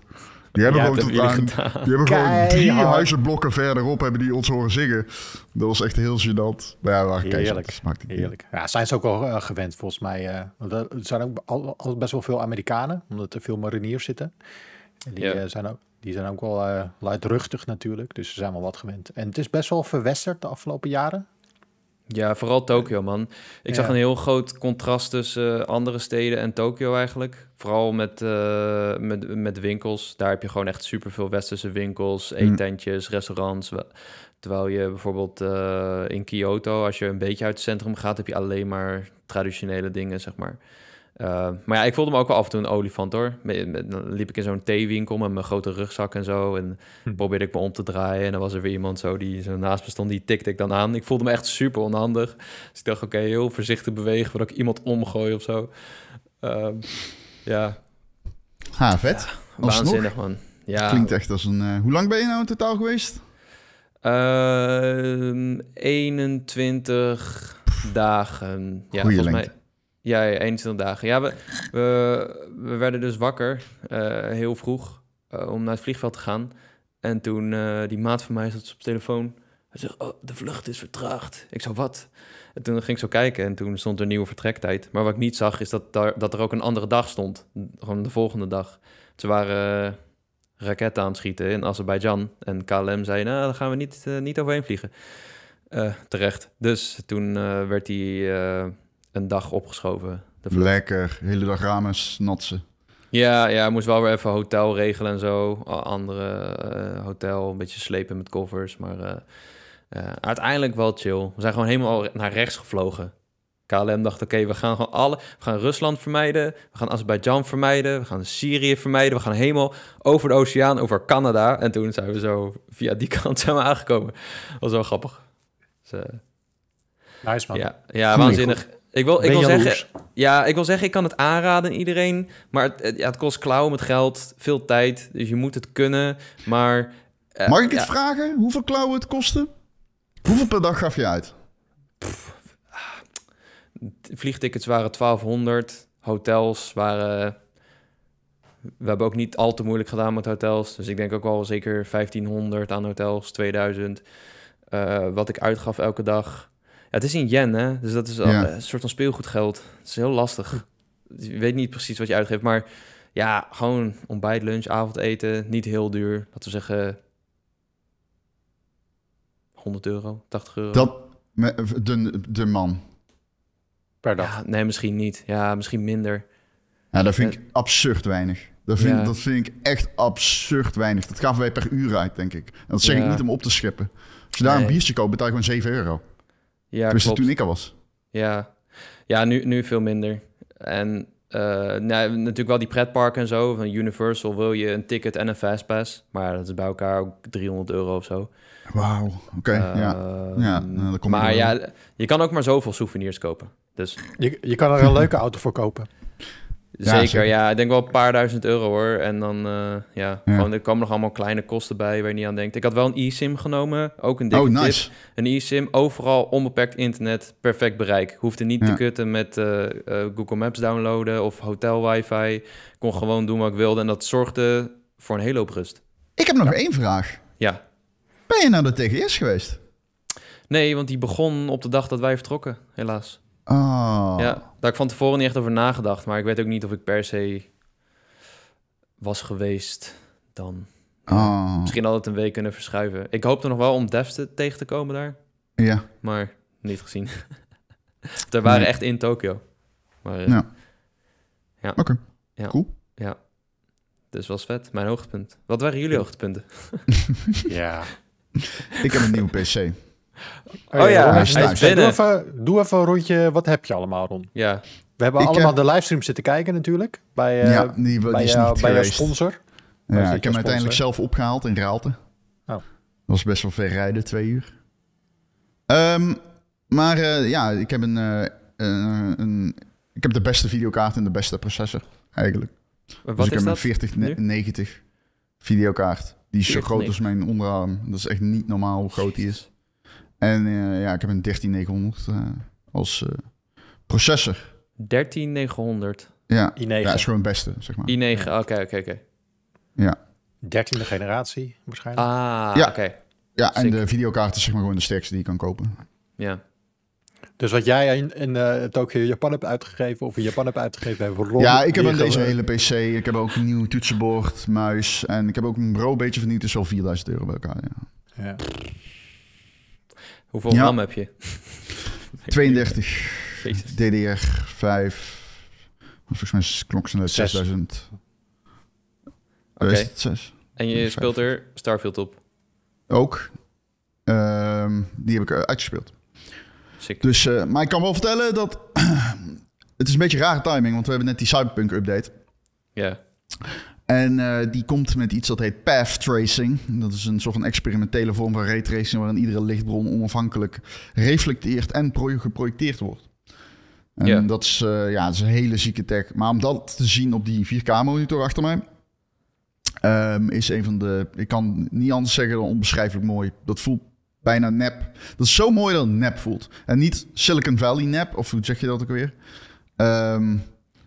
Die hebben ja, gewoon, Die hebben drie huizenblokken verderop hebben die ons horen zingen. Dat was echt heel gênant. Maar ja, we waren Heerlijk. Heerlijk. Ja, zijn ze ook al eh, gewend volgens mij. Uh, er zijn ook al, best wel veel Amerikanen, omdat er veel mariniers zitten. Die, eh, zijn ook, die zijn ook wel luidruchtig natuurlijk, dus ze zijn wel wat gewend. En het is best wel verwesterd de afgelopen jaren. Ja, vooral Tokio, man. Ik zag een heel groot contrast tussen eh, andere steden en Tokio eigenlijk. Vooral met, eh, met, met winkels. Daar heb je gewoon echt superveel westerse winkels, mm. restaurants. Terwijl je bijvoorbeeld eh, in Kyoto, als je een beetje uit het centrum gaat, heb je alleen maar traditionele dingen, zeg maar. Eh, maar ja, ik voelde me ook wel af en toe een olifant hoor. Dan liep ik in zo'n T-winkel met mijn grote rugzak en zo. En hm. probeerde ik me om te draaien. En dan was er weer iemand zo die zo naast me stond. Die tikte ik dan aan. Ik voelde me echt super onhandig. Dus ik dacht, oké, heel voorzichtig bewegen. Voordat ik iemand omgooi of zo. Ehm, ja. Ha, vet. Ja, waanzinnig man. Ja. klinkt echt als een... Eh, hoe lang ben je nou in totaal geweest? 21 ehm, dagen. Ja, Goeie volgens mij ja, ja 21 dagen. Ja, we, we, we werden dus wakker, eh, heel vroeg, eh, om naar het vliegveld te gaan. En toen, uh, die maat van mij zat dus op telefoon. Hij zegt, oh, de vlucht is vertraagd. Ik zei wat? En toen ging ik zo kijken en toen stond er nieuwe vertrektijd. Maar wat ik niet zag, is dat, daar, dat er ook een andere dag stond. Gewoon de volgende dag. Ze waren raketten aan het schieten in Azerbeidzjan. En KLM zei, nou, daar gaan we niet, niet overheen vliegen. terecht. Dus toen werd die een dag opgeschoven. Lekker, hele dag ramen snatsen. Ja, ja, moest wel weer even hotel regelen en zo. Andere eh, hotel, een beetje slepen met koffers. Maar eh, eh, uiteindelijk wel chill. We zijn gewoon helemaal naar rechts gevlogen. KLM dacht, oké, we gaan gewoon alle... We gaan Rusland vermijden, we gaan Azerbeidzjan vermijden... we gaan Syrië vermijden, we gaan helemaal over de oceaan, over Canada. En toen zijn we zo via die kant zijn aangekomen. Dat was wel grappig. Dus, nice, man. Ja, ja waanzinnig. Ik wil, ik wil zeggen, ja, ik wil zeggen, ik kan het aanraden iedereen. Maar het, ja, het kost klauwen met geld, veel tijd. Dus je moet het kunnen. Maar. Eh, Mag ik het vragen? Hoeveel klauwen het kostte? Hoeveel per dag gaf je uit? Ah, vliegtickets waren 1200. Hotels waren. We hebben ook niet al te moeilijk gedaan met hotels. Dus ik denk ook wel zeker 1500 aan hotels, 2000. Eh, wat ik uitgaf elke dag het is in yen, hè? Dus dat is eh, een soort van speelgoedgeld. Het is heel lastig. Je weet niet precies wat je uitgeeft, maar ja, gewoon ontbijt, lunch, avondeten, niet heel duur. Laten we zeggen 100 euro, 80 euro. Dat eh, de, de man per dag? Ja, nee, misschien niet. Ja, misschien minder. Ja, dat vind eh, ik absurd weinig. Dat vind, dat vind ik echt absurd weinig. Dat gaan wij per uur uit, denk ik. En dat zeg ik niet om op te scheppen. Als je daar een biertje koopt, betaal je gewoon 7 euro. Ja, toen ik er was. Ja, ja nu, nu veel minder. En eh, nou, natuurlijk wel die pretparken en zo. Van Universal wil je een ticket en een Fastpass. Maar dat is bij elkaar ook 300 euro of zo. Wauw, oké. ja. ja ehm, nou, maar ja, je kan ook maar zoveel souvenirs kopen. Dus. Je, je kan er een leuke auto voor kopen. Zeker, ja, Ik denk wel een paar duizend euro hoor. En dan, eh, ja, Gewoon, er komen nog allemaal kleine kosten bij waar je niet aan denkt. Ik had wel een e-sim genomen, ook een dikke oh, nice. Een e-sim, overal onbeperkt internet, perfect bereik. Hoefde niet te kutten met eh, eh, Google Maps downloaden of hotel wifi. Kon gewoon doen wat ik wilde en dat zorgde voor een hele hoop rust. Ik heb nog één vraag. Ja. Ben je naar nou de TGS geweest? Nee, want die begon op de dag dat wij vertrokken, helaas. Oh. Ja, daar ik van tevoren niet echt over nagedacht. Maar ik weet ook niet of ik per se was geweest dan. Oh. Misschien had het een week kunnen verschuiven. Ik hoopte nog wel om Devs te, tegen te komen daar. Ja. Maar niet gezien. er waren echt in Tokio. Maar, eh, ja. ja. Oké. Ja. Cool. Ja. Dus was vet. Mijn hoogtepunt. Wat waren jullie hoogtepunten? ja. ik heb een nieuwe PC. Oh, ja, Doe even, doe even, een rondje, wat heb je allemaal, Ron? Ja. We hebben allemaal eh, de livestream zitten kijken natuurlijk. Bij, eh, ja, die, bij, is bij eh, jouw sponsor. Ja, ik heb hem uiteindelijk zelf opgehaald in Raalte. Oh. Dat was best wel ver rijden, twee uur. Ehm, maar ja, ik heb een, een, ik heb de beste videokaart en de beste processor, eigenlijk. Wat dus ik heb dat? een 4090 videokaart. Die is zo groot als mijn onderarm. Dat is echt niet normaal hoe groot die is. En eh, ja, ik heb een 13900 eh, als eh, processor. 13900? Ja, ja, is gewoon het beste, zeg maar. i9, oké, oké, oké. Ja. 13e generatie waarschijnlijk. Ah, ja. oké. Ja, en de videokaart is zeg maar gewoon de sterkste die je kan kopen. Ja. Dus wat jij in, in uh, Tokio Japan hebt uitgegeven of in Japan hebt uitgegeven hebben rond. Ja, ik heb een deze hele PC. Ik heb ook een nieuw toetsenbord, muis en ik heb ook een bureau beetje vernieuwd. Het is 4000 euro bij elkaar. Ja. ja. Hoeveel ja. RAM heb je? 32. DDR5. Volgens mij klonk ze 6000. Oké. En je speelt er Starfield op? Ook. Ehm, die heb ik eh, uitgespeeld. Sick. Dus, eh, maar ik kan wel vertellen dat... het is een beetje rare timing, want we hebben net die Cyberpunk-update. Ja. En eh, die komt met iets dat heet path tracing. Dat is een soort van experimentele vorm van raytracing waarin iedere lichtbron onafhankelijk reflecteert en geprojecteerd wordt. En dat, is, eh, ja, dat is een hele zieke tech. Maar om dat te zien op die 4K-monitor achter mij, ehm, is een van de. Ik kan niet anders zeggen dan onbeschrijfelijk mooi. Dat voelt bijna nep. Dat is zo mooi dat het nep voelt. En niet Silicon Valley nep, of hoe zeg je dat ook weer? Ehm,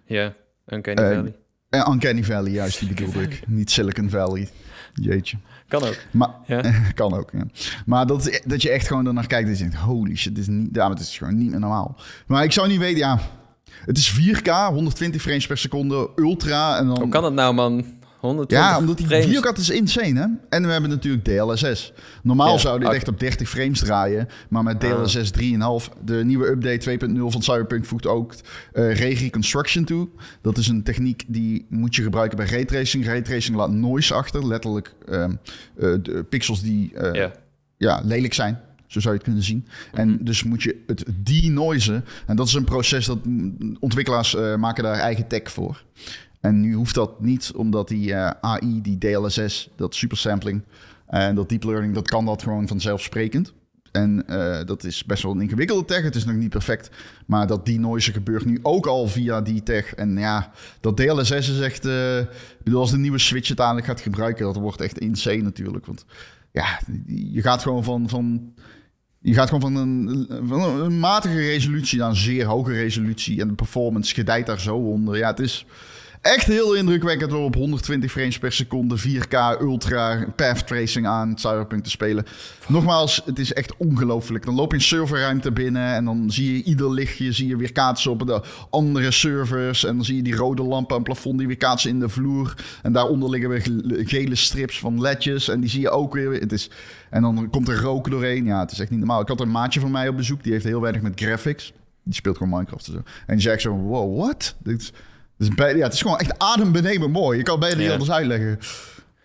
ja, um, yeah. Valley. Eh, Uncanny Valley, juist, die bedoelde ik. Niet Silicon Valley. Jeetje. Kan ook. Maar, ja. kan ook, ja. Maar dat, e-, dat je echt gewoon naar kijkt en denkt... holy shit, dit is, niet, ja, dit is gewoon niet meer normaal. Maar ik zou niet weten, ja... Het is 4K, 120 frames per seconde, ultra en dan... Hoe kan dat nou, man? Ja, omdat die frames. is insane, En we hebben natuurlijk DLSS. Normaal zou dit echt op 30 frames draaien, maar met ah. DLSS 3.5, de nieuwe update 2.0 van Cyberpunk voegt ook uh, eh, reconstruction toe. Dat is een techniek die moet je gebruiken bij raytracing. Raytracing laat noise achter, letterlijk ehm, eh, de pixels die eh, ja, lelijk zijn. Zo zou je het kunnen zien. En mhm. dus moet je het denoisen. En dat is een proces dat ontwikkelaars maken daar eigen tech voor. En nu hoeft dat niet, omdat die eh, AI, die DLSS, dat supersampling eh, en dat deep learning, dat kan dat gewoon vanzelfsprekend. En eh, dat is best wel een ingewikkelde tech. Het is nog niet perfect. Maar dat die noise gebeurt nu ook al via die tech. En ja, dat DLSS is echt. ik bedoel, als de nieuwe Switch het aan gaat gebruiken, dat wordt echt insane natuurlijk. Want ja, je gaat gewoon van. van je gaat gewoon van een, van een matige resolutie naar een zeer hoge resolutie. En de performance gedijt daar zo onder. Ja, het is. Echt heel indrukwekkend om op 120 frames per seconde 4K Ultra Path Tracing aan Cyberpunk te spelen. Nogmaals, het is echt ongelooflijk. Dan loop je een serverruimte binnen en dan zie je ieder lichtje, zie je weer kaatsen op de andere servers. En dan zie je die rode lampen en plafond die weer kaatsen in de vloer. En daaronder liggen weer gele strips van ledjes en die zie je ook weer. Het is, en dan komt er rook doorheen. Ja, het is echt niet normaal. Ik had een maatje van mij op bezoek, die heeft heel weinig met graphics. Die speelt gewoon Minecraft en zo. En die zei zo, wow, what? Dus bij, ja, het is gewoon echt adembenemend mooi. Je kan het bijna niet anders uitleggen.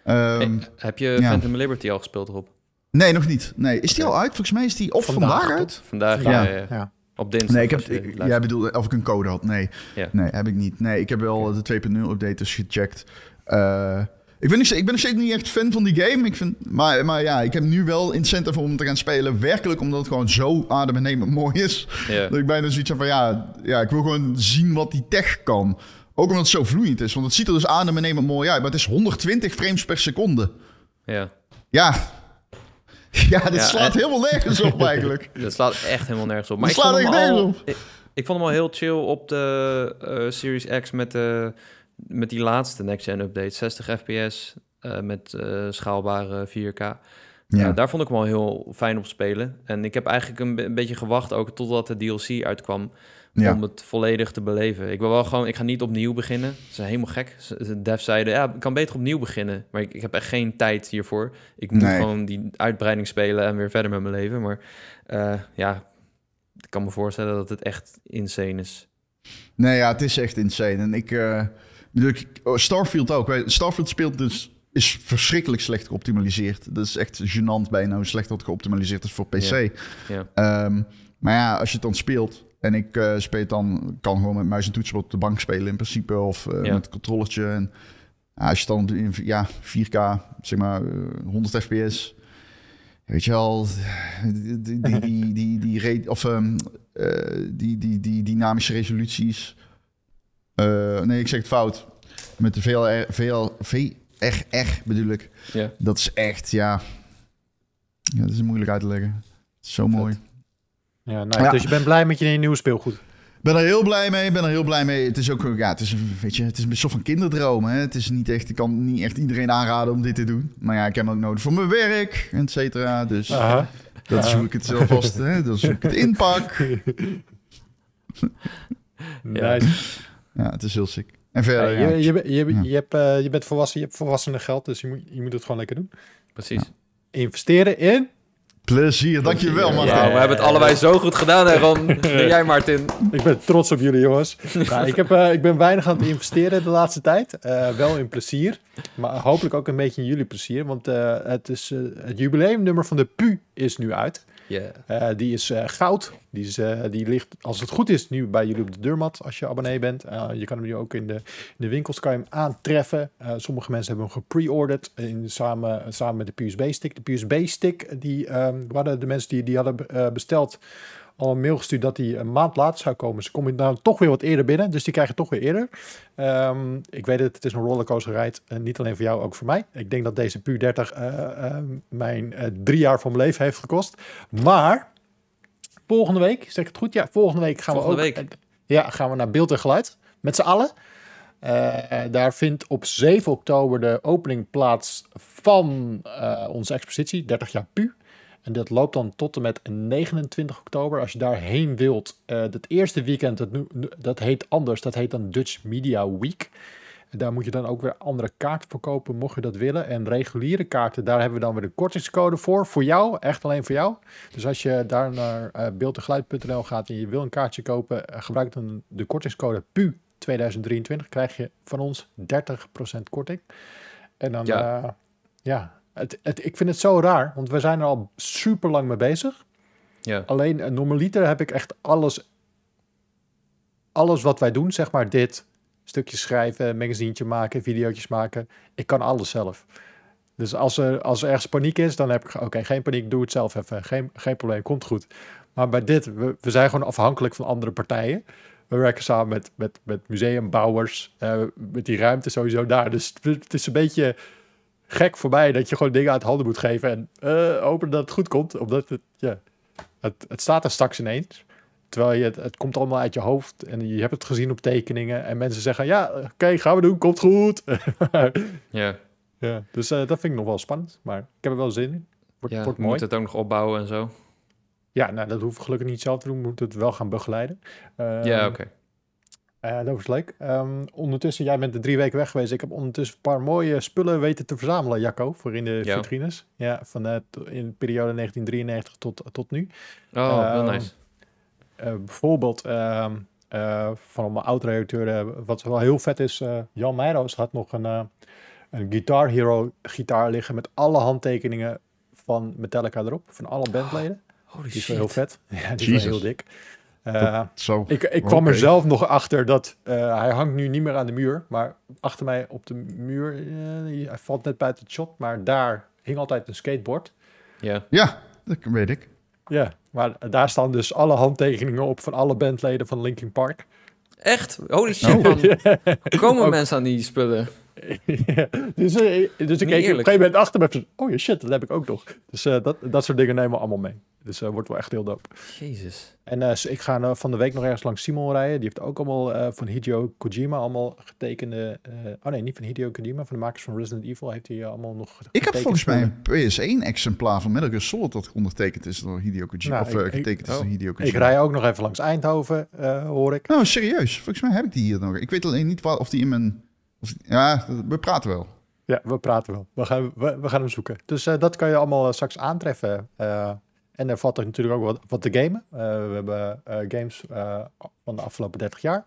Ehm, heb je ja. Phantom Liberty al gespeeld, erop Nee, nog niet. Nee. Is die al uit? Volgens mij is die of vandaag, vandaag uit? Vandaag, ja. ja. Op dinsdag. Nee, ik heb, ik, jij bedoelde of ik een code had. Nee, nee heb ik niet. Nee, ik heb wel de 2.0 updates dus gecheckt. Eh, ik, ben niet, ik ben nog steeds niet echt fan van die game. Ik vind, maar, maar ja, ik heb nu wel incentive om te gaan spelen. Werkelijk omdat het gewoon zo adembenemend mooi is. Dat ik bijna zoiets van ja, ja, ik wil gewoon zien wat die tech kan. Ook omdat het zo vloeiend is. Want het ziet er dus en het mooi uit. Maar het is 120 frames per seconde. Ja. Ja. Ja, dat slaat helemaal nergens op eigenlijk. dat slaat echt helemaal nergens op. Maar ik slaat echt nergens op. Ik, vond hem al heel chill op de eh, Series X met, de, met die laatste next-gen update. 60 fps eh, met eh, schaalbare 4K. Ja. daar vond ik hem al heel fijn op spelen. En ik heb eigenlijk een beetje gewacht ook totdat de DLC uitkwam. Om het volledig te beleven. Ik wil wel gewoon, ik ga niet opnieuw beginnen. Ze zijn helemaal gek. De dev zeiden, ja, ik kan beter opnieuw beginnen. Maar ik, ik heb echt geen tijd hiervoor. Ik moet gewoon die uitbreiding spelen en weer verder met mijn leven. Maar eh, ja, ik kan me voorstellen dat het echt insane is. Nee, ja, het is echt insane. En ik, uh, Starfield ook. Starfield speelt dus is verschrikkelijk slecht geoptimaliseerd. Dat is echt gênant bijna nou slecht dat geoptimaliseerd is voor PC. Ehm, maar ja, als je het dan speelt, en ik uh, eh, speel dan, kan gewoon met muis en toetsenbord op de bank spelen in principe. Of uh, ja. met een controllertje. En, uh, als je dan in ja, 4K, zeg maar 100 eh, fps. Weet je al, die, die, die, die, die, die of, um, die, die, die dynamische resoluties. nee, ik zeg het fout. Met de VLR, VL, VRR bedoel ik. Ja. Dat is echt, ja. ja. Dat is moeilijk uit te leggen. Zo mooi. Ja, nou, Dus je bent blij met je nieuwe speelgoed? ben er heel blij mee. ben er heel blij mee. Het is ook ja, het is, weet je, het is een soort van kinderdroom. Hè? Het is niet echt, ik kan niet echt iedereen aanraden om dit te doen. Maar ja, ik heb hem ook nodig voor mijn werk, et cetera. Dus dat zoek ik het zelf vast. Hè? Dat zoek ik het inpak. ja. ja, het is heel sick. En verder, ja, je, Je, je, hebt, eh, je bent volwassen, je hebt volwassenen geld, dus je moet, je moet het gewoon lekker doen. Precies. Investeren in Plezier, dankjewel Martin. Ja, we hebben het allebei zo goed gedaan, hè Ron. jij Martin. Ik ben trots op jullie jongens. Nou, ik, heb, eh, ik ben weinig aan het investeren de laatste tijd. Eh, wel in plezier, maar hopelijk ook een beetje in jullie plezier. Want eh, het, is, het jubileumnummer van de PU is nu uit. Eh, die is eh, goud. Die, is, eh, die ligt, als het goed is, nu bij jullie op de deurmat als je abonnee bent. je kan hem nu ook in de, in de winkels kan je hem aantreffen. sommige mensen hebben hem gepre-ordered samen, samen met de PSB-stick. De PSB-stick, die um, ehm, waren de mensen die die hadden besteld al een mail gestuurd dat hij een maand later zou komen. Ze komen nou toch weer wat eerder binnen, dus die krijgen toch weer eerder. Ehm, ik weet het, het is een rollercoaster ride. En eh, niet alleen voor jou, ook voor mij. Ik denk dat deze Pu 30 eh, eh, mijn drie jaar van mijn leven heeft gekost. Maar volgende week, zeg ik het goed? Ja, volgende week gaan we ja, gaan we naar Beeld en Geluid. Met z'n allen. daar vindt op 7 oktober de opening plaats van onze expositie, 30 jaar PU. En dat loopt dan tot en met 29 oktober. Als je daarheen wilt, uh, dat eerste weekend, dat, heet anders. Dat heet dan Dutch Media Week. Daar moet je dan ook weer andere kaarten voor kopen, mocht je dat willen. En reguliere kaarten, daar hebben we dan weer een kortingscode voor. Voor jou, echt alleen voor jou. Dus als je daar naar uh, gaat en je wil een kaartje kopen, eh, gebruik dan de kortingscode PU2023. Krijg je van ons 30% korting. En dan, ja, ja het, ik vind het zo raar, want we zijn er al super lang mee bezig. Ja. Alleen eh, normaliter heb ik echt alles, alles wat wij doen, zeg maar dit, stukjes schrijven, magazientje maken, videootjes maken. Ik kan alles zelf. Dus als er, als er ergens paniek is, dan heb ik, oké, geen paniek, doe het zelf even. Geen, geen probleem, komt goed. Maar bij dit, we, zijn gewoon afhankelijk van andere partijen. We werken samen met, met, met museumbouwers, eh, met die ruimte sowieso daar. Dus het is een beetje gek voor mij dat je gewoon dingen uit handen moet geven en eh, hopen dat het goed komt. Omdat het, ja, het, het staat er straks ineens. Terwijl je het, het komt allemaal uit je hoofd en je hebt het gezien op tekeningen. En mensen zeggen, ja, oké, gaan we doen, komt goed. ja. ja. Dus eh, dat vind ik nog wel spannend, maar ik heb er wel zin in. Wordt, ja, wordt mooi. Moet het ook nog opbouwen en zo? Ja, nou, dat hoef ik gelukkig niet zelf te doen. moet het wel gaan begeleiden. Eh, ja, oké. Uh, dat was leuk. Ehm, ondertussen, jij bent de drie weken weg geweest. Ik heb ondertussen een paar mooie spullen weten te verzamelen, Jacco, voor in de ja. vitrines. Ja, vanuit eh, in de periode 1993 tot, eh, tot nu. Oh, heel ehm, nice. Eh, bijvoorbeeld ehm, van mijn oud-redacteur, wat wel heel vet is, Jan Meijroos had nog een, een Guitar Hero gitaar liggen met alle handtekeningen van Metallica erop, van alle bandleden. Oh, die is wel heel vet. Ja, die is wel heel dik. Eh, ik, ik, kwam er zelf nog achter dat eh, hij hangt nu niet meer aan de muur, maar achter mij op de muur, eh, hij valt net buiten het shot, maar daar hing altijd een skateboard. Yeah. Ja, dat weet ik. Ja, maar daar staan dus alle handtekeningen op van alle bandleden van Linkin Park. Echt? Holy shit, man! man. Komen mensen aan die spullen? dus, eh, dus ik keek op een gegeven moment achter me. Oh ja, shit, dat heb ik ook nog. Dus eh, dat, dat soort dingen nemen we allemaal mee. Dus uh, wordt wel echt heel dope. Jezus. En ik ga van de week nog ergens langs Simon rijden. Die heeft ook allemaal van Hideo Kojima allemaal getekende... oh nee, niet van Hideo Kojima. Van de makers van Resident Evil heeft hij allemaal nog getekend. Ik heb volgens mij een PS1-exemplaar van Metal Gear Solid... dat ondertekend is door Hideo Kojima. Nou, of getekend ik, is door oh. Hideo Kojima. Ik rij ook nog even langs Eindhoven, hoor ik. Nou, serieus. Volgens mij heb ik die hier nog. Ik weet alleen niet waar, of die in mijn ja, we praten wel. Ja, we praten wel. We gaan, we, gaan hem zoeken. Dus eh, dat kan je allemaal eh, straks aantreffen. Eh. en er valt er natuurlijk ook wat, wat te gamen. we hebben games van de afgelopen 30 jaar.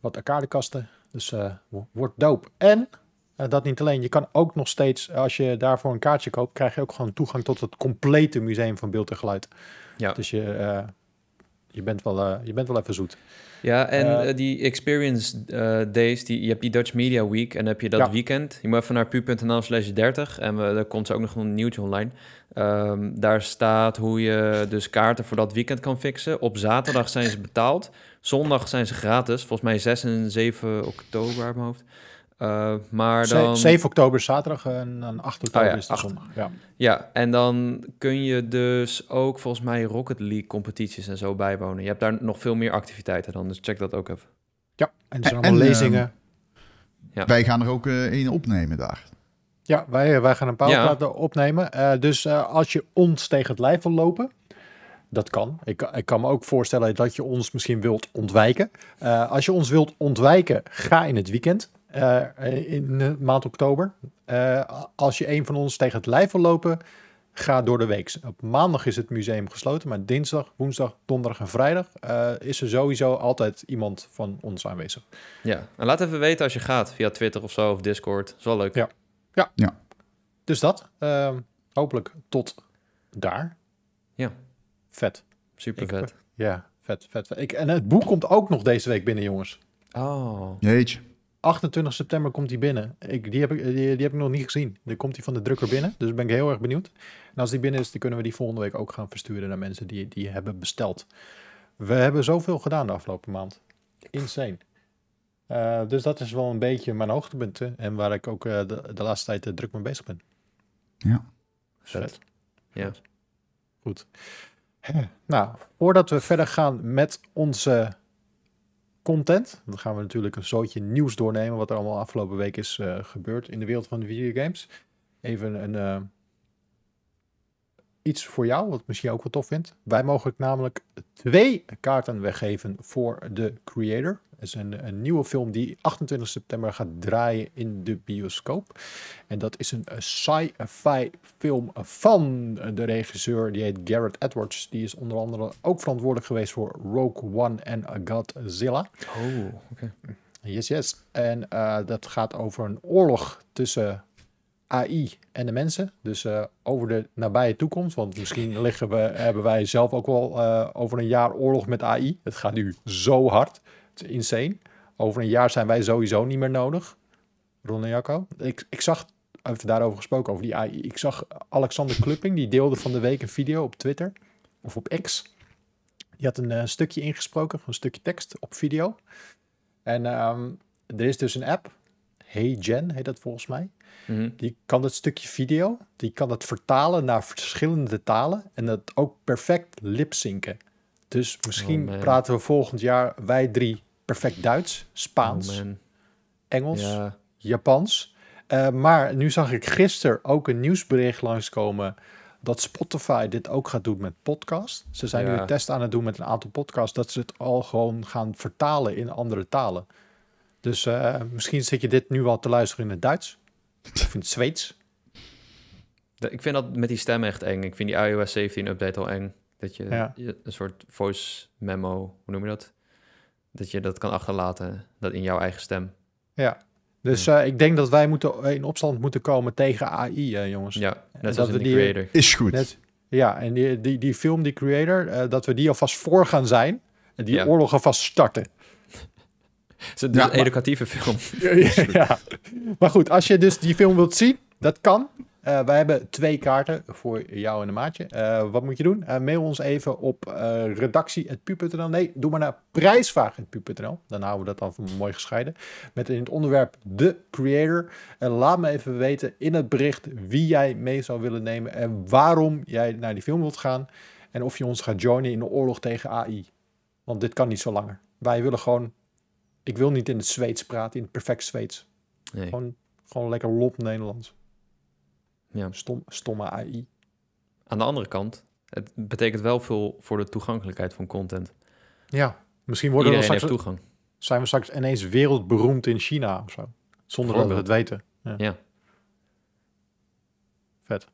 Wat arcadekasten. Dus wordt doop. En dat niet alleen. Je kan ook nog steeds, als je daarvoor een kaartje koopt, krijg je ook gewoon toegang tot het complete museum van beeld en geluid. Ja. Dus je, je bent wel, eh, je bent wel even zoet. Ja, en eh, eh, die experience days, die, je hebt die Dutch Media Week en heb je dat weekend. Je moet even naar pu.nl slash 30 en we, daar komt ook nog een nieuwtje online. Ehm, daar staat hoe je dus kaarten voor dat weekend kan fixen. Op zaterdag zijn ze betaald, zondag zijn ze gratis. Volgens mij 6 en 7 oktober uit mijn hoofd. Eh, maar dan... 7 oktober zaterdag en 8 oktober is de zondag. Ja. ja, en dan kun je dus ook volgens mij Rocket League competities en zo bijwonen. Je hebt daar nog veel meer activiteiten dan, dus check dat ook even. Ja, en er zijn allemaal lezingen. ja. Wij gaan er ook één eh, opnemen daar. Ja, wij, eh, wij gaan een paar ja. opnemen. dus als je ons tegen het lijf wil lopen, dat kan. Ik, ik, kan me ook voorstellen dat je ons misschien wilt ontwijken. als je ons wilt ontwijken, ga in het weekend. Eh, in de maand oktober. Eh, als je een van ons tegen het lijf wil lopen, ga door de week. Op maandag is het museum gesloten, maar dinsdag, woensdag, donderdag en vrijdag eh, is er sowieso altijd iemand van ons aanwezig. Ja, en laat even weten als je gaat via Twitter of zo of Discord. Dat leuk. Ja, ja. ja. Dus dat. Ehm, hopelijk tot daar. Ja. Vet. Super vet. ja, vet, vet. Ik, en het boek komt ook nog deze week binnen, jongens. Oh. Jeetje. 28 september komt die binnen. Ik, die, heb ik, die, heb ik nog niet gezien. Dan komt hij van de drukker binnen. Dus ben ik heel erg benieuwd. En als die binnen is, dan kunnen we die volgende week ook gaan versturen naar mensen die die hebben besteld. We hebben zoveel gedaan de afgelopen maand. Insane. Eh, dus dat is wel een beetje mijn hoogtepunten. En waar ik ook eh, de, laatste tijd eh, druk mee bezig ben. Ja. Zet. Ja. Goed. Nou, voordat we verder gaan met onze content. Dan gaan we natuurlijk een zootje nieuws doornemen wat er allemaal afgelopen week is eh, gebeurd in de wereld van de videogames. Even een eh, iets voor jou, wat misschien ook wel tof vindt. Wij mogen namelijk twee kaarten weggeven voor The Creator. Dat is een, een, nieuwe film die 28 september gaat draaien in de bioscoop. En dat is een sci-fi film van de regisseur. Die heet Garrett Edwards. Die is onder andere ook verantwoordelijk geweest voor Rogue One en Godzilla. Oh, oké. Yes, yes. En eh, dat gaat over een oorlog tussen AI en de mensen. Dus eh, over de nabije toekomst. Want misschien liggen we, hebben wij zelf ook wel eh, over een jaar oorlog met AI. Het gaat nu zo hard. Het is insane. Over een jaar zijn wij sowieso niet meer nodig. Ron en Jacco. Ik, ik zag, even daarover gesproken, over die AI. Ik zag Alexander Klupping, die deelde van de week een video op Twitter. Of op X. Die had een eh, stukje ingesproken, een stukje tekst op video. En ehm, er is dus een app Jen, heet dat volgens mij. Mhm. Die kan dat stukje video, die kan het vertalen naar verschillende talen en dat ook perfect lipzinken. Dus misschien oh, praten we volgend jaar wij drie perfect Duits, Spaans, oh, Engels, Japans. Eh, maar nu zag ik gisteren ook een nieuwsbericht langskomen dat Spotify dit ook gaat doen met podcast. Ze zijn nu een test aan het doen met een aantal podcasts dat ze het al gewoon gaan vertalen in andere talen. Dus eh, misschien zit je dit nu al te luisteren in het Duits. of in het Zweeds. Ik vind dat met die stem echt eng. Ik vind die iOS 17 update al eng. Dat je, een soort voice memo, hoe noem je dat? Dat je dat kan achterlaten, dat in jouw eigen stem. Ja, dus eh, ik denk dat wij moeten, eh, in opstand moeten komen tegen AI, jongens. Ja, net dat is die creator. Is goed. ja, en die, die, die film, die creator, dat we die alvast voor gaan zijn. En die oorlogen oorlog alvast starten. Het is een ja, educatieve film. ja, Maar goed, als je dus die film wilt zien, dat kan. Eh, wij hebben twee kaarten voor jou en de maatje. Eh, wat moet je doen? Eh, mail ons even op redactie.pu.nl. Nee, doe maar naar prijsvraag.pu.nl. Dan houden we dat dan mooi gescheiden. Met in het onderwerp de creator. En laat me even weten in het bericht wie jij mee zou willen nemen. En waarom jij naar die film wilt gaan. En of je ons gaat joinen in de oorlog tegen AI. Want dit kan niet zo langer. Wij willen gewoon ik wil niet in het Zweeds praten, in het perfect Zweeds. Nee. Gewoon, gewoon lekker lop Nederlands. Ja. stomme AI. Aan de andere kant, het betekent wel veel voor de toegankelijkheid van content. Ja, misschien worden we straks, toegang. zijn we straks ineens wereldberoemd in China of zo. Zonder dat we het weten. Ja. ja. Vet.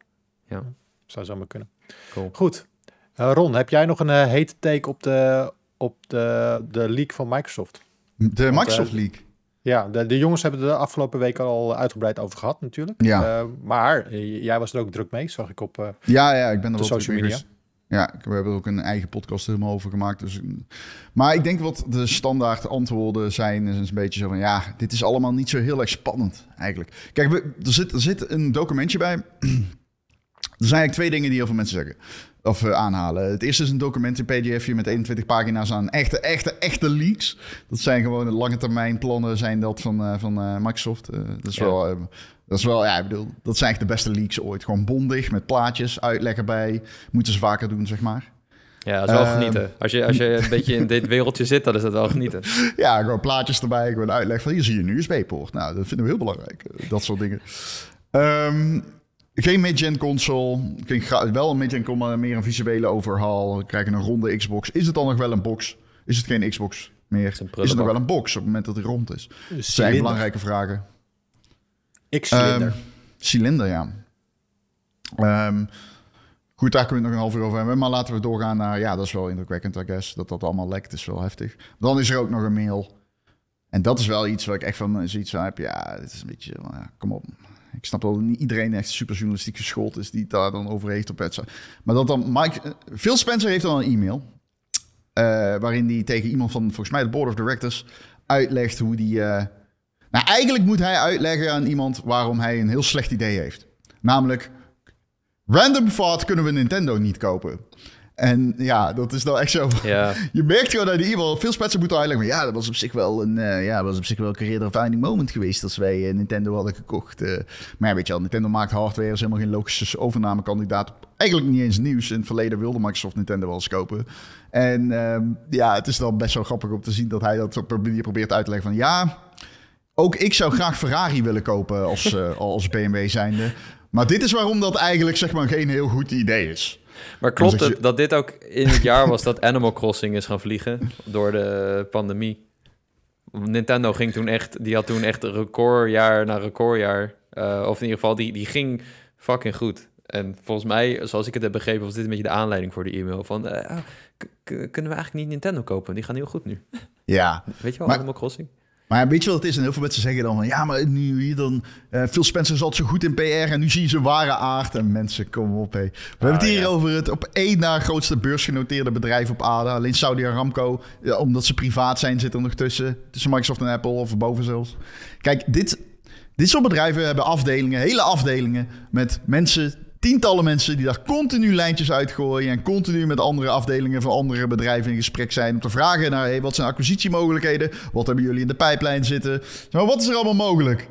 Ja. Zou zo maar kunnen. Cool. Goed. Eh, Ron, heb jij nog een uh, hete take op de, op de, de leak van Microsoft? De Want, Microsoft eh, League. Ja, de, de, jongens hebben er de afgelopen week al eh, uitgebreid over gehad natuurlijk. Eh, maar jij was er ook druk mee, zag ik op ja, ja, ik ben er op social media. Dus- ja, we hebben ook een eigen podcast helemaal over gemaakt. Dus... Maar ik denk wat de standaard antwoorden zijn, is een beetje zo van... ja, dit is allemaal niet zo heel erg spannend eigenlijk. Kijk, we, er, zit, er zit een documentje bij... Er zijn eigenlijk twee dingen die heel veel mensen zeggen. Of eh, aanhalen. Het eerste is een document in PDF met 21 pagina's aan echte, echte, echte leaks. Dat zijn gewoon de lange termijn plannen zijn dat van, eh, van eh, Microsoft. dat is wel... Dat is wel, ja, ik bedoel, dat zijn echt de beste leaks ooit. Gewoon bondig, met plaatjes, uitleg erbij. Moeten ze vaker doen, zeg maar. Ja, dat is wel ehm, genieten. Als je, als je een beetje in dit wereldje zit, dan is dat wel genieten. ja, gewoon plaatjes erbij, gewoon uitleg van hier zie je een USB-poort. Nou, dat vinden we heel belangrijk. Dat soort dingen. Um, geen mid-gen console. Wel een mid-gen console, maar meer een visuele overhaal. We krijgen een ronde Xbox. Is het dan nog wel een box? Is het geen Xbox meer? is, het nog wel een box op het moment dat het rond is? Dat zijn belangrijke vragen. x Cylinder, Um, ehm, cilinder, ja. Ehm, goed, daar kunnen we nog een half uur over hebben. Maar laten we doorgaan naar... Ja, dat is wel indrukwekkend, I guess. Dat dat allemaal lekt is wel heftig. Dan is er ook nog een mail... En dat is wel iets waar ik echt van Iets van heb. Ja, dit is een beetje, kom op. Ik snap wel dat niet iedereen echt super journalistiek geschoold is die daar dan over heeft op zo, Maar dat dan Mike, eh, Phil Spencer heeft dan een e-mail. Eh, waarin hij tegen iemand van volgens mij de board of directors uitlegt hoe die. Eh, nou, eigenlijk moet hij uitleggen aan iemand waarom hij een heel slecht idee heeft. Namelijk, random fart kunnen we Nintendo niet kopen. En ja, dat is dan echt zo. Je merkt gewoon dat die iemand veel spetsen moet uitleggen. Maar ja, dat was op zich wel een, uh, ja, was op zich wel een career defining moment geweest als wij eh, Nintendo hadden gekocht. Eh. maar ja, weet je wel, Nintendo maakt hardware, is helemaal geen logische overnamekandidaat. Eigenlijk niet eens nieuws. In het verleden wilde Microsoft Nintendo wel eens kopen. En ehm, ja, het is dan best wel grappig om te zien dat hij dat op een manier probeert uit te leggen van ja. Ook ik zou graag Ferrari willen kopen als, als BMW zijnde. Maar dit is waarom dat eigenlijk zeg maar geen heel goed idee is. Maar dus klopt het dat dit ook in het jaar was dat Animal Crossing is gaan vliegen door de pandemie? Nintendo ging toen echt, die had toen echt recordjaar na recordjaar. Uh, of in ieder geval, die, die ging fucking goed. En volgens mij, zoals ik het heb begrepen, was dit een beetje de aanleiding voor de e-mail. Van, eh, ah, kunnen we eigenlijk niet Nintendo kopen? Die gaan heel goed nu. Ja. Weet je wel, Animal Crossing? Maar weet je wat het is? En heel veel mensen zeggen dan van ja, maar nu hier dan. Eh, Phil Spencer zat zo goed in PR en nu zie je zijn ware aard. En mensen, kom op. We hebben het ah, hier over het op één na grootste beursgenoteerde bedrijf op aarde. Alleen Saudi Aramco, omdat ze privaat zijn, zit er nog tussen. Tussen Microsoft en Apple of boven zelfs. Kijk, dit, dit soort bedrijven hebben afdelingen, hele afdelingen met mensen tientallen mensen die daar continu lijntjes uitgooien en continu met andere afdelingen van andere bedrijven in gesprek zijn om te vragen naar hey, wat zijn acquisitiemogelijkheden, wat hebben jullie in de pijplijn zitten, maar wat is er allemaal mogelijk?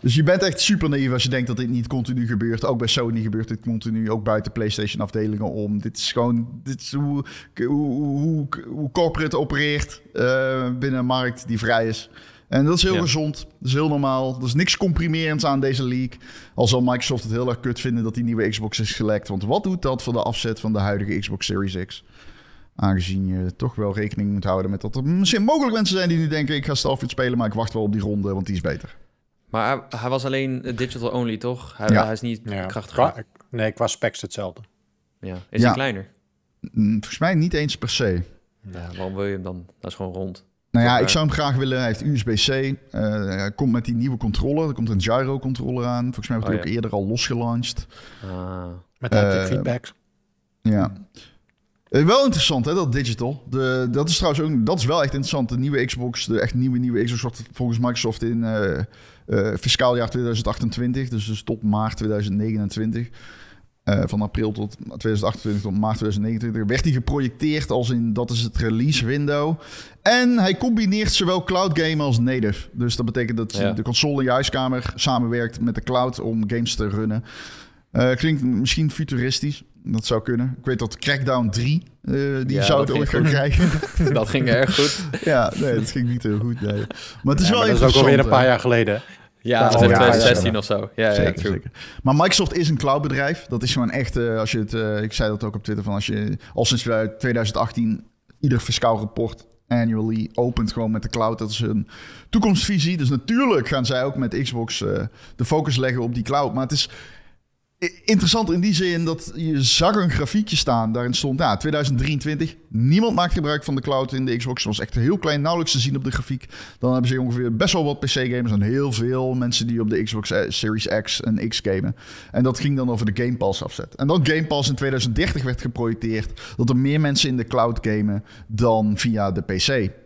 Dus je bent echt super naïef als je denkt dat dit niet continu gebeurt. Ook bij Sony gebeurt dit continu, ook buiten PlayStation afdelingen om. Dit is gewoon dit is hoe, hoe, corporate opereert eh, binnen een markt die vrij is. En dat is heel gezond, dat is heel normaal. Er is niks comprimerends aan deze leak. Al zal Microsoft het heel erg kut vinden dat die nieuwe Xbox is gelekt. Want wat doet dat voor de afzet van de huidige Xbox Series X? Aangezien je toch wel rekening moet houden met dat er misschien mogelijk mensen zijn die nu denken... ik ga Starfield spelen, maar ik wacht wel op die ronde, want die is beter. Maar hij, was alleen digital only, toch? Hij, ja. hij is niet krachtig. nee, qua specs hetzelfde. Ja. Is hij kleiner? Mm, volgens mij niet eens per se. Ja, waarom wil je hem dan? Dat is gewoon rond. Nou ja, ik zou hem graag willen. Hij heeft USB-C. Uh, eh, komt met die nieuwe controller. Er komt een gyro-controller aan. Volgens mij wordt hij oh ook eerder al losgelanceerd. Ah. Met de eh, feedback. Ja. Eh, wel interessant, hè, dat digital. De, dat is trouwens ook, dat is wel echt interessant. De nieuwe Xbox, de echt nieuwe, nieuwe Xbox wordt volgens Microsoft in fiscaal jaar 2028. Dus, dus tot maart 2029. Eh, van april tot 2028 tot maart 2029 werd hij geprojecteerd als in dat is het release window. En hij combineert zowel cloud game als native. Dus dat betekent dat de console in je huiskamer samenwerkt met de cloud om games te runnen. Eh, klinkt misschien futuristisch. Dat zou kunnen. Ik weet dat Crackdown 3, eh, die zou het ooit gaan krijgen. dat ging erg goed. ja, nee, dat ging niet heel goed. Nee. Maar het is wel dat is ook alweer een paar jaar geleden. Ja, dat 2016 ja, of zo. Ja, zeker, ja, Maar Microsoft is een cloudbedrijf. Dat is gewoon echt, eh, als je het, eh, ik zei dat ook op Twitter, van als je al sinds 2018 ieder fiscaal rapport annually opent gewoon met de cloud. Dat is hun toekomstvisie. Dus natuurlijk gaan zij ook met Xbox eh, de focus leggen op die cloud. Maar het is, interessant in die zin dat je zag een grafiekje staan. Daarin stond ja, nou, 2023. Niemand maakt gebruik van de cloud in de Xbox. Dat was echt heel klein, nauwelijks te zien op de grafiek. Dan hebben ze ongeveer best wel wat PC-gamers en heel veel mensen die op de Xbox eh, Series X en X gamen. En dat ging dan over de Game Pass afzet. En dan Game Pass in 2030 werd geprojecteerd dat er meer mensen in de cloud gamen dan via de PC.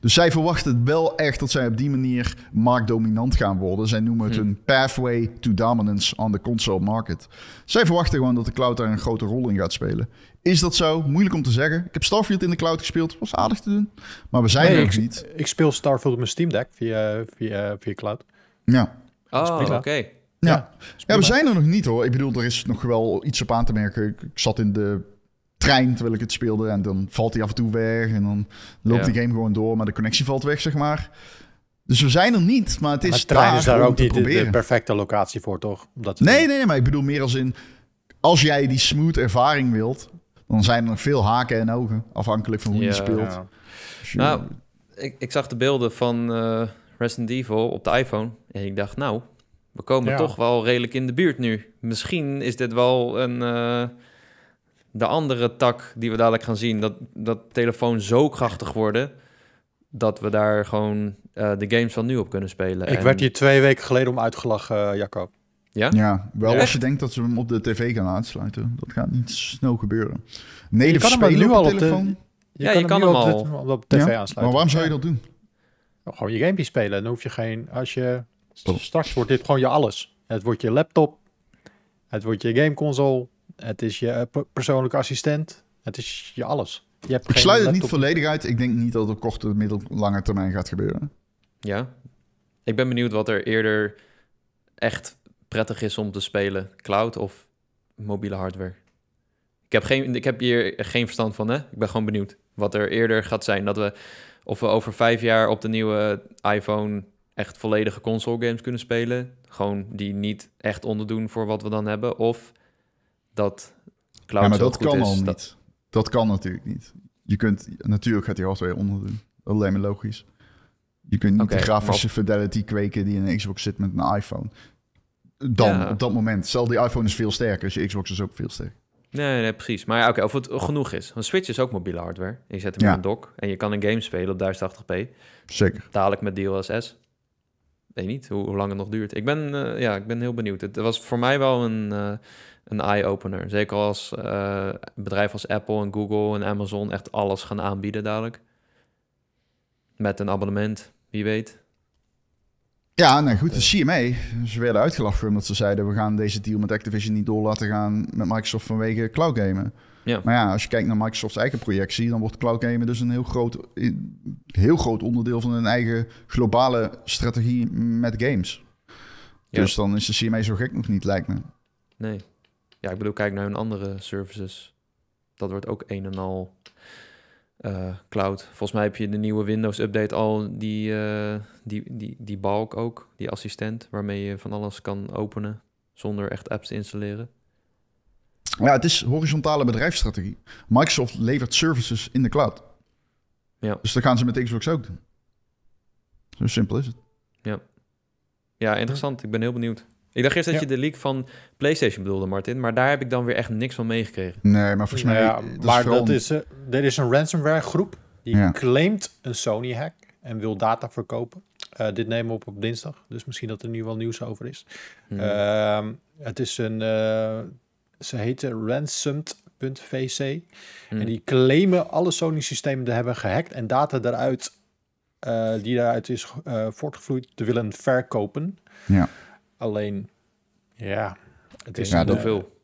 Dus zij verwachten wel echt dat zij op die manier marktdominant gaan worden. Zij noemen het hm. een pathway to dominance on the console market. Zij verwachten gewoon dat de cloud daar een grote rol in gaat spelen. Is dat zo? Moeilijk om te zeggen. Ik heb Starfield in de cloud gespeeld. Was aardig te doen. Maar we zijn er nog niet. Ik speel Starfield op mijn Steam Deck via, via, via cloud. Ja. Oh, oké. Ja, ja, we zijn er nog niet hoor. Ik bedoel, er is nog wel iets op aan te merken. Ik zat in de trein terwijl ik het speelde. En dan valt hij af en toe weg. En dan loopt de game gewoon door, maar de connectie valt weg, zeg maar. Dus we zijn er niet, maar het is. Maar is daar ook niet de, de, perfecte locatie voor, toch? Omdat nee, nee, nee, maar ik bedoel meer als in. Als jij die smooth ervaring wilt, dan zijn er veel haken en ogen. Afhankelijk van hoe je speelt. Ja. Nou, ik, ik, zag de beelden van eh, Resident Evil op de iPhone. En ik dacht, nou, we komen toch wel redelijk in de buurt nu. Misschien is dit wel een. Eh, de andere tak die we dadelijk gaan zien, dat, dat telefoon zo krachtig worden dat we daar gewoon eh, de games van nu op kunnen spelen. Ik werd hier twee weken geleden om uitgelachen, uh, Jacob. Ja? Ja, wel als je denkt dat ze hem op de tv gaan aansluiten. Dat gaat niet snel gebeuren. Nee, je kan hem nu al op de telefoon. ja, je kan hem, al op, de, tv aansluiten. Maar waarom zou je dat doen? gewoon je gamepje spelen. Dan hoef je geen... Als je... Oh. Straks wordt dit gewoon je alles. Het wordt je laptop. Het wordt je gameconsole het is je eh, persoonlijke assistent. Het is je alles. Je hebt ik sluit het niet volledig uit. Ik denk niet dat het op korte, middel, lange termijn gaat gebeuren. Ja. Ik ben benieuwd wat er eerder echt prettig is om te spelen. Cloud of mobiele hardware? Ik heb, geen, ik heb hier geen verstand van, hè? Ik ben gewoon benieuwd wat er eerder gaat zijn. Dat we, of we over vijf jaar op de nieuwe iPhone echt volledige console games kunnen spelen. Gewoon die niet echt onderdoen voor wat we dan hebben. Of dat cloud ja, maar dat kan al niet. Dat kan natuurlijk niet. Je kunt, natuurlijk gaat die hardware onder doen. Alleen maar logisch. Je kunt niet de grafische maar... fidelity kweken die in een Xbox zit met een iPhone. Dan, op dat moment. zal die iPhone is veel sterker, dus je Xbox is ook veel sterker. Nee, nee, precies. Maar ja, oké, of het genoeg is. een Switch is ook mobiele hardware. Je zet hem ja. in een dock en je kan een game spelen op 1080p. Zeker. Dadelijk met DLSS. Weet niet hoe, lang het nog duurt. Ik ben, eh, ja, ik ben heel benieuwd. Het was voor mij wel een, eh, een eye-opener. Zeker als eh, bedrijven als Apple en Google en Amazon echt alles gaan aanbieden dadelijk. Met een abonnement, wie weet. Ja, nou goed, de CMA, ze werden uitgelachen omdat ze zeiden... we gaan deze deal met Activision niet door laten gaan met Microsoft vanwege cloud gamen. Ja. Maar ja, als je kijkt naar Microsoft's eigen projectie... dan wordt cloud gamen dus een heel groot, heel groot onderdeel van hun eigen globale strategie met games. Dus dan is de CMA zo gek nog niet, lijkt me. Nee, ja, ik bedoel, kijk naar hun andere services. Dat wordt ook een en al eh, cloud. Volgens mij heb je de nieuwe Windows update al die, eh, die, die, die balk ook, die assistent, waarmee je van alles kan openen zonder echt apps te installeren. Ja, het is horizontale bedrijfsstrategie. Microsoft levert services in de cloud. Ja. Dus dat gaan ze met Xbox ook doen. Zo simpel is het. Ja, ja interessant. Ik ben heel benieuwd. Ik dacht eerst dat je de leak van PlayStation bedoelde, Martin. Maar daar heb ik dan weer echt niks van meegekregen. Nee, maar volgens mij... Ja, maar is dat is, eh, er is een ransomware groep die claimt een Sony-hack en wil data verkopen. Eh, dit nemen we op op dinsdag, dus misschien dat er nu wel nieuws over is. Hmm. Ehm, het is een... Eh, ze heette ransomed.vc. En hmm. die claimen alle Sony-systemen te hebben gehackt en data daaruit... die daaruit is voortgevloeid te willen verkopen. Ja. Alleen, ja, het is niet veel.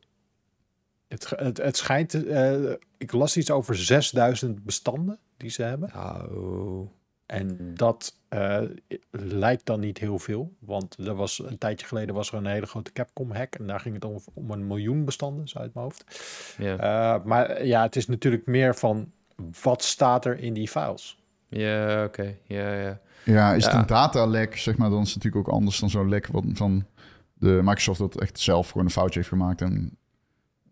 Het, het, het schijnt, eh, ik las iets over 6000 bestanden die ze hebben. Oh. En dat eh, lijkt dan niet heel veel, want er was, een tijdje geleden was er een hele grote Capcom-hack en daar ging het om, om een miljoen bestanden, zo uit mijn hoofd. Eh, maar ja, het is natuurlijk meer van wat staat er in die files? Ja, oké. Ja, ja. ja, is het een datalek, zeg maar, dan is het natuurlijk ook anders dan zo'n lek wat van de Microsoft dat echt zelf gewoon een foutje heeft gemaakt en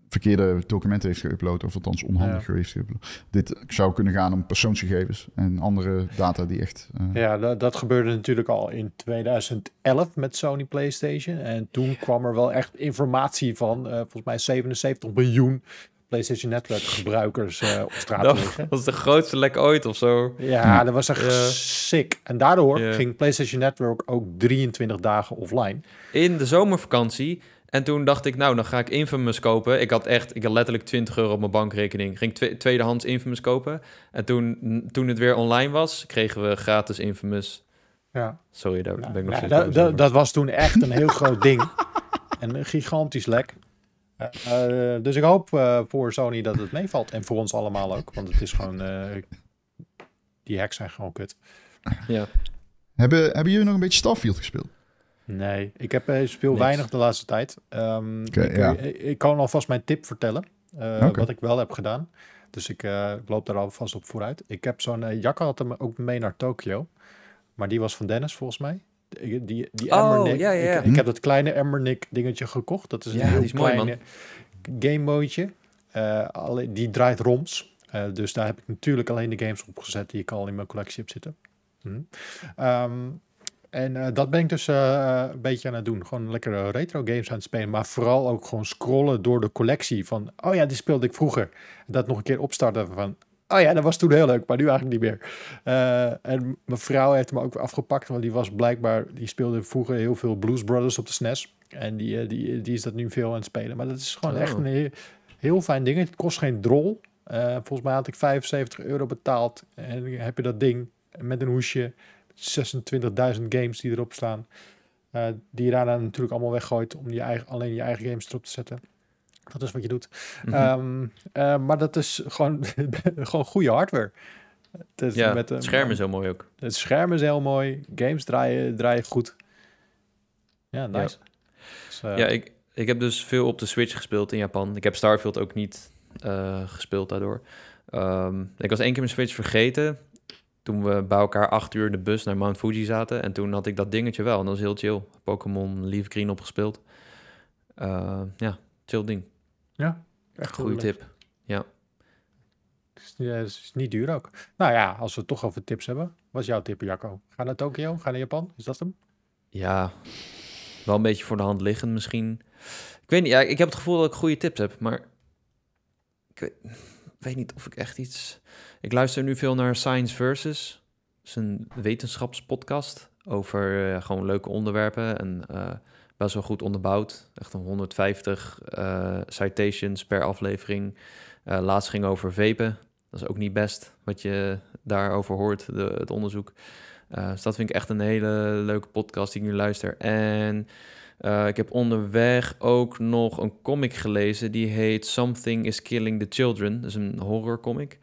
verkeerde documenten heeft geüpload, of althans onhandig ja. heeft geüpload. Dit zou kunnen gaan om persoonsgegevens en andere data die echt... Eh, ja, dat, gebeurde natuurlijk al in 2011 met Sony PlayStation. En toen kwam er wel echt informatie van, eh, volgens mij 77 miljoen PlayStation Network gebruikers eh, op straat dat liggen. Dat was de grootste lek ooit of zo. Ja, dat was echt sick. En daardoor ging PlayStation Network ook 23 dagen offline. In de zomervakantie. En toen dacht ik, nou, dan ga ik Infamous kopen. Ik had echt, ik had letterlijk 20 euro op mijn bankrekening. Ging twe tweedehands Infamous kopen. En toen, toen het weer online was, kregen we gratis Infamous. Ja. Sorry, daar nou, ben ik nog nou, dat, dat was toen echt een heel groot ding. En een gigantisch lek. Eh, dus ik hoop eh, voor Sony dat het meevalt. En voor ons allemaal ook. Want het is gewoon. Eh, die hacks zijn gewoon kut. Ja. Hebben, hebben jullie nog een beetje Starfield gespeeld? Nee, ik heb, speel weinig de laatste tijd. Ehm, ik, ja. ik, kan alvast mijn tip vertellen. Wat ik wel heb gedaan. Dus ik, loop daar alvast op vooruit. Ik heb zo'n. Jakka had hem ook mee naar Tokio. Maar die was van Dennis volgens mij. Die, die Emmernik. Oh, ja, ja. Ik, mhm. heb dat kleine Emmernik dingetje gekocht. Dat is een heel is kleine game eh, alleen die draait roms. Eh, dus daar heb ik natuurlijk alleen de games op gezet die ik al in mijn collectie heb zitten. Mhm. Ehm, en eh, dat ben ik dus een beetje aan het doen. Gewoon lekkere retro games aan het spelen. Maar vooral ook gewoon scrollen door de collectie. Van, oh ja, die speelde ik vroeger. Dat nog een keer opstarten van, oh ja, dat was toen heel leuk, maar nu eigenlijk niet meer. Uh, en mijn vrouw heeft hem ook afgepakt, want die was blijkbaar, die speelde vroeger heel veel Blues Brothers op de SNES. E en die, eh, die, die is dat nu veel aan het spelen. Maar dat is gewoon oh. echt een heel, fijn ding. Het kost geen drol. Eh, volgens mij had ik 75 euro betaald. En heb je dat ding met een hoesje. 26.000 games die erop staan. die je daarna natuurlijk allemaal weggooit om je eigen, alleen je eigen games erop te zetten. Dat is wat je doet. Mhm. Ehm, eh, maar dat is gewoon, gewoon goede hardware. Het is ja, met, het scherm is heel mooi ook. Het scherm is heel mooi. Games draaien, draaien goed. Ja, nice. Ja, dus, eh, ja ik, ik heb dus veel op de Switch gespeeld in Japan. Ik heb Starfield ook niet eh, gespeeld daardoor. Ehm, ik was één keer mijn Switch vergeten. Toen we bij elkaar acht uur in de bus naar Mount Fuji zaten. En toen had ik dat dingetje wel. En dat was heel chill. Pokémon Leaf Green opgespeeld. ja, chill ding. Ja, echt goede tip. Ja. Ja, eh, het is niet duur ook. Nou ja, als we toch over tips hebben. Wat is jouw tip, Jacco? Ga naar Tokio? Ga naar Japan? Is dat hem? Ja, wel een beetje voor de hand liggend misschien. Ik weet niet, ja, ik heb het gevoel dat ik goede tips heb, maar... Ik weet, niet of ik echt iets... Ik luister nu veel naar Science Versus. Dat is een wetenschapspodcast over eh, gewoon leuke onderwerpen en... Eh, best zo goed onderbouwd. Echt een 150 eh, citations per aflevering. Eh, laatst ging over vepen. Dat is ook niet best wat je daarover hoort, de, het onderzoek. Eh, dus dat vind ik echt een hele leuke podcast die ik nu luister. En ik heb onderweg ook nog een comic gelezen die heet Something is Killing the Children. Dat is een horrorcomic.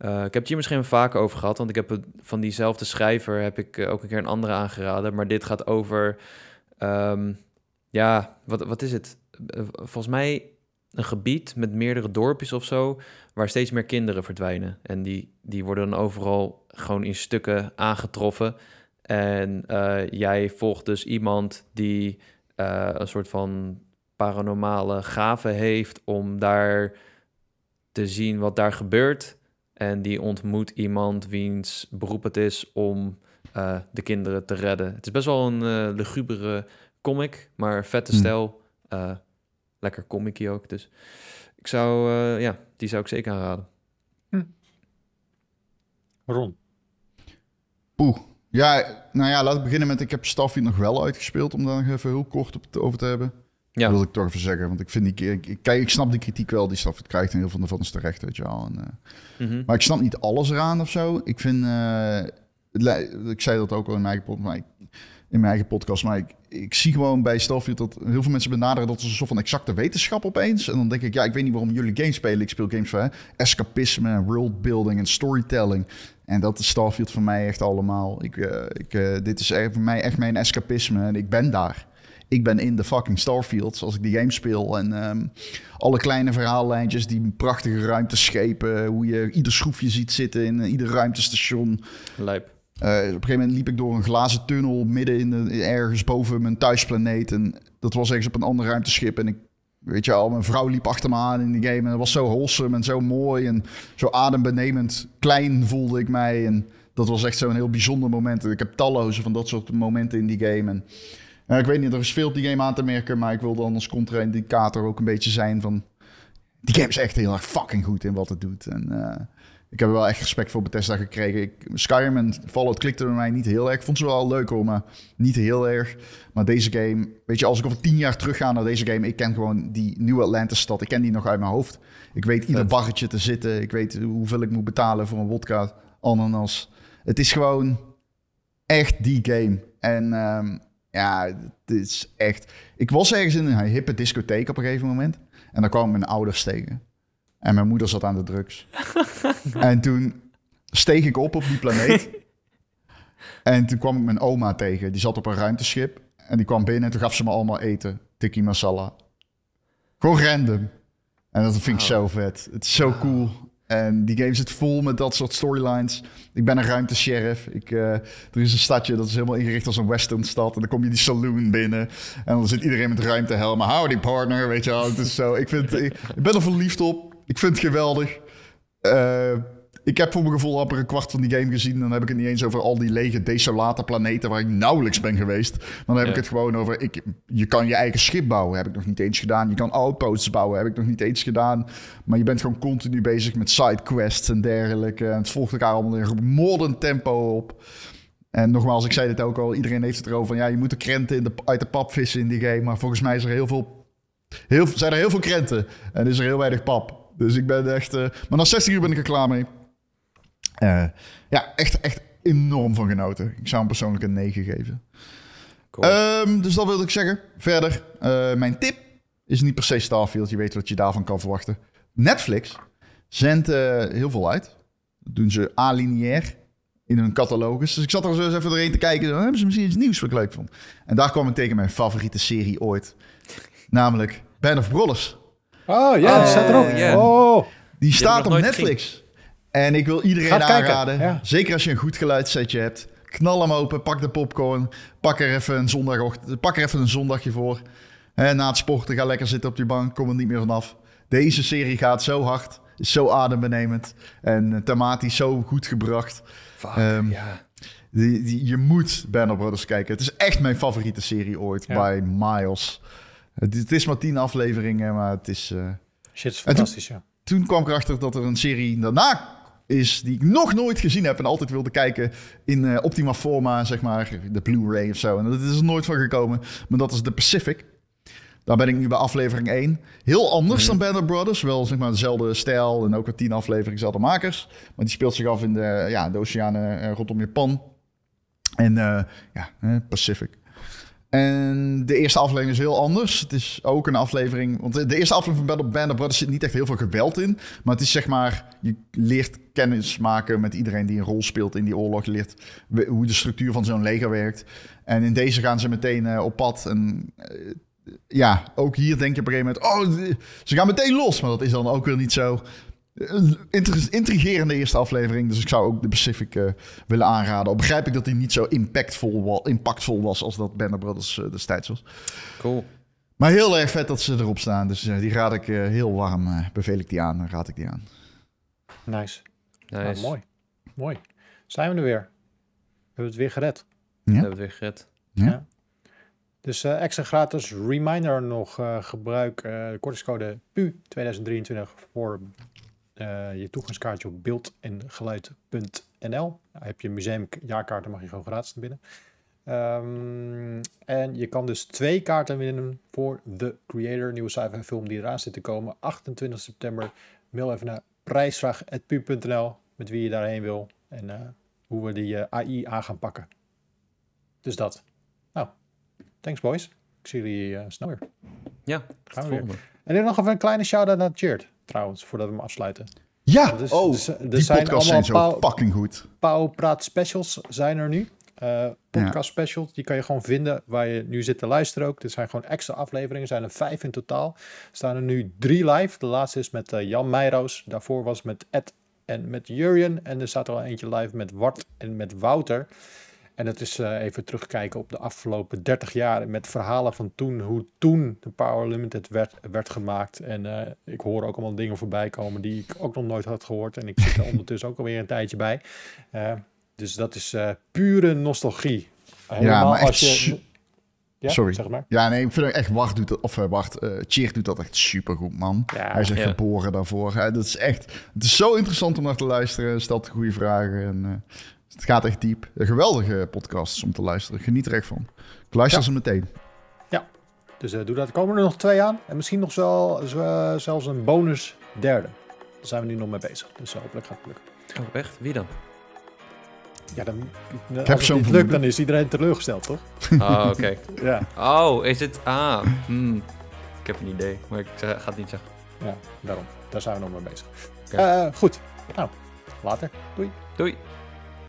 Uh, ik heb het hier misschien vaker over gehad, want ik heb het, van diezelfde schrijver heb ik ook een keer een andere aangeraden. Maar dit gaat over ehm, ja, wat, wat is het? Eh, eh, volgens mij een gebied met meerdere dorpjes of zo, waar steeds meer kinderen verdwijnen. En die, die worden dan overal gewoon in stukken aangetroffen. En eh, jij volgt dus iemand die een soort van paranormale gave heeft om daar te zien wat daar gebeurt. En die ontmoet iemand wiens beroep het is om de kinderen te redden. Het is best wel een lugubere comic, maar vette hmm. stijl. Eh, lekker comicie ook. Dus ik zou, eh, ja, die zou ik zeker aanraden. Hm. Ron. Poeh. Ja, nou ja, laten we beginnen met... Ik heb Starfield nog wel uitgespeeld, om daar nog even heel kort op te, over te hebben. Ja. Dat wil ik toch even zeggen, want ik vind die... Ik, ik, ik snap de kritiek wel die Starfield krijgt en heel veel de is terecht, weet je wel. En, eh, mhm. Maar ik snap niet alles eraan of zo. Ik vind... ik zei dat ook al in mijn eigen maar ik in mijn eigen podcast. Maar ik, ik zie gewoon bij Starfield dat heel veel mensen benaderen dat het een soort van exacte wetenschap opeens. En dan denk ik, ja, ik weet niet waarom jullie games spelen. Ik speel games van escapisme, escapisme, worldbuilding en storytelling. En dat is Starfield voor mij echt allemaal. Ik, eh, ik, eh, dit is echt, voor mij echt mijn escapisme en ik ben daar. Ik ben in de fucking Starfield als ik die game speel. En ehm, alle kleine verhaallijntjes, die prachtige ruimteschepen. Hoe je ieder schroefje ziet zitten in ieder ruimtestation. Lijp. Eh, op een gegeven moment liep ik door een glazen tunnel midden in ergens boven mijn thuisplaneet. En dat was ergens op een ander ruimteschip. En ik, weet je al, mijn vrouw liep achter me aan in die game. En dat was zo wholesome en zo mooi en zo adembenemend klein voelde ik mij. En dat was echt zo'n heel bijzonder moment. En ik heb talloze van dat soort momenten in die game. En eh, ik weet niet, er is veel op die game aan te merken, maar ik wilde anders contra-indicator ook een beetje zijn van... Die game is echt heel erg fucking goed in wat het doet. En eh, ik heb wel echt respect voor Bethesda gekregen. Ik, Skyrim en Fallout klikte bij mij niet heel erg. Ik vond ze wel leuk hoor, maar niet heel erg. Maar deze game, weet je, als ik over tien jaar terug ga naar deze game, ik ken gewoon die nieuwe Atlantis stad. Ik ken die nog uit mijn hoofd. Ik weet ieder barretje te zitten. Ik weet hoeveel ik moet betalen voor een wodka, ananas. Het is gewoon echt die game. En ehm, ja, het is echt. Ik was ergens in een hippe discotheek op een gegeven moment. En daar kwam mijn ouders tegen. En mijn moeder zat aan de drugs. en toen steeg ik op op die planeet. en toen kwam ik mijn oma tegen. Die zat op een ruimteschip. En die kwam binnen en toen gaf ze me allemaal eten. Tikki masala. Gewoon random. En dat vind ik zo vet. Het is zo cool. En die game zit vol met dat soort storylines. Ik ben een ruimtesheriff. Ik, eh, er is een stadje dat is helemaal ingericht als een westernstad. En dan kom je die saloon binnen. En dan zit iedereen met ruimtehelmen. Howdy partner, weet je wel. Het is zo. Ik, vind, ik, ik ben er verliefd op. Ik vind het geweldig. Eh, ik heb voor mijn gevoel amper een kwart van die game gezien. Dan heb ik het niet eens over al die lege, desolate planeten waar ik nauwelijks ben geweest. Dan heb ik het gewoon over, ik, je kan je eigen schip bouwen, heb ik nog niet eens gedaan. Je kan outposts bouwen, heb ik nog niet eens gedaan. Maar je bent gewoon continu bezig met sidequests en dergelijke. het volgt elkaar allemaal in een modern tempo op. En nogmaals, ik zei dit ook al, iedereen heeft het erover van, ja, je moet de krenten in de, uit de pap vissen in die game. Maar volgens mij er heel veel, heel, zijn er heel veel krenten en is er heel weinig pap. Dus ik ben echt... Eh, maar na 60 uur ben ik er klaar mee. Eh, ja, echt, echt enorm van genoten. Ik zou hem persoonlijk een 9 geven. Ehm, dus dat wilde ik zeggen. Verder, eh, mijn tip is niet per se Starfield. Je weet wat je daarvan kan verwachten. Netflix zendt heel veel uit. Dat doen ze alineair in hun catalogus. Dus ik zat er zo eens even doorheen te kijken. Dan hebben ze misschien iets nieuws wat ik leuk vond. En daar kwam ik tegen mijn favoriete serie ooit. Namelijk Band of Brothers. Oh ja, die oh, staat erop. Yeah. Oh. Die staat op Netflix. En ik wil iedereen aanraden, zeker als je een goed geluidssetje hebt, knal hem open, pak de popcorn, pak er even een, zondagochtend, pak er even een zondagje voor. na het sporten, ga lekker zitten op die bank, kom er niet meer vanaf. Deze serie gaat zo hard, is zo adembenemend en eh, thematisch zo goed gebracht. Fuck, ehm, ja. je moet Banner Brothers kijken. Het is echt mijn favoriete serie ooit, bij by miles. Het, is maar tien afleveringen, maar het is... Uh... Shit, is fantastisch, toen, ja. Toen kwam ik erachter dat er een serie daarna is die ik nog nooit gezien heb en altijd wilde kijken in uh, optima forma, zeg maar, de Blu-ray of zo. En dat is er nooit van gekomen, maar dat is The Pacific. Daar ben ik nu bij aflevering 1. Heel anders dan Banner Brothers. Wel zeg maar dezelfde stijl en ook een tien afleveringen, dezelfde makers. Maar die speelt zich af in de, ja, de oceanen eh, rondom Japan. En ja, Pacific. En de eerste aflevering is heel anders. Het is ook een aflevering. Want de, eerste aflevering van Battle Band of Brothers zit niet echt heel veel geweld in. Maar het is zeg maar. Je leert kennis maken met iedereen die een rol speelt in die oorlog. Je leert hoe de structuur van zo'n leger werkt. En in deze gaan ze meteen eh, op pad. En eh, ja, ook hier denk je op een gegeven moment. Oh, ze gaan meteen los. Maar dat is dan ook weer niet zo intrigerende eerste aflevering. Dus ik zou ook de Pacific eh, willen aanraden. begrijp ik dat die niet zo impactvol impactvol was als dat Banner Brothers eh, destijds was. Cool. Maar heel erg vet dat ze erop staan. Dus eh, die raad ik heel warm. beveel ik die aan. Raad ik die aan. Nice. nice. Nou, mooi. Mooi. Zijn we er weer? We hebben het weer gered. Ja? We hebben het weer gered. ja. Dus extra gratis reminder nog. Uh, gebruik uh, code PU2023 voor eh, je toegangskaartje op beeld- en geluid.nl. Nou, heb je een museumjaarkaart, dan mag je gewoon gratis naar binnen. Ehm, en je kan dus twee kaarten winnen voor The Creator, nieuwe cijfer film die eraan zit te komen. 28 september. Mail even naar prijsvraag.pu.nl met wie je daarheen wil en eh, hoe we die eh, AI aan gaan pakken. Dus dat. Nou, thanks boys. Ik zie jullie snel weer. Ja, gaan we weer. En dan nog even een kleine shout-out naar Cheert trouwens, voordat we hem afsluiten. Ja, dus, oh, die zijn zijn zo Pau, fucking goed. Pauw Praat Specials zijn er nu. Eh, podcast specials, die kan je gewoon vinden waar je nu zit te luisteren ook. Er zijn gewoon extra afleveringen, zijn er vijf in totaal. Er staan er nu drie live. De laatste is met eh, Jan Meijroos. Daarvoor was met Ed en met Jurien. En er staat er al eentje live met Wart en met Wouter. En dat is eh, even terugkijken op de afgelopen 30 jaar met verhalen van toen, hoe toen de Power Limited werd, werd gemaakt. En eh, ik hoor ook allemaal dingen voorbij komen die ik ook nog nooit had gehoord. En ik zit er ondertussen ook alweer een tijdje bij. Eh, dus dat is pure nostalgie. Helemaal ja, maar echt... als je. Ja, Sorry. Zeg maar. Ja, nee, ik vind echt Wacht doet of wacht, uh, doet dat echt supergoed, man. Hij is geboren daarvoor. Dat is echt, het is zo interessant om naar te luisteren. Stelt goede vragen en het gaat echt diep. Een geweldige podcast om te luisteren. Geniet er echt van. Ik luister ze meteen. Ja, dus eh, doe dat. Komen er nog twee aan. En misschien nog wel, eh, zelfs een bonus derde. Daar zijn we nu nog mee bezig. Dus eh, hopelijk gaat het lukken. Oh, echt? Wie dan? Ja, dan, als ik het lukt, dan is iedereen teleurgesteld, toch? Oh, oké. ja. Oh, is het... Ah, hmm. Ik heb een idee, maar ik ga het niet zeggen. Ja, daarom. Daar zijn we nog mee bezig. Okay. goed. Nou, later. Doei. Doei.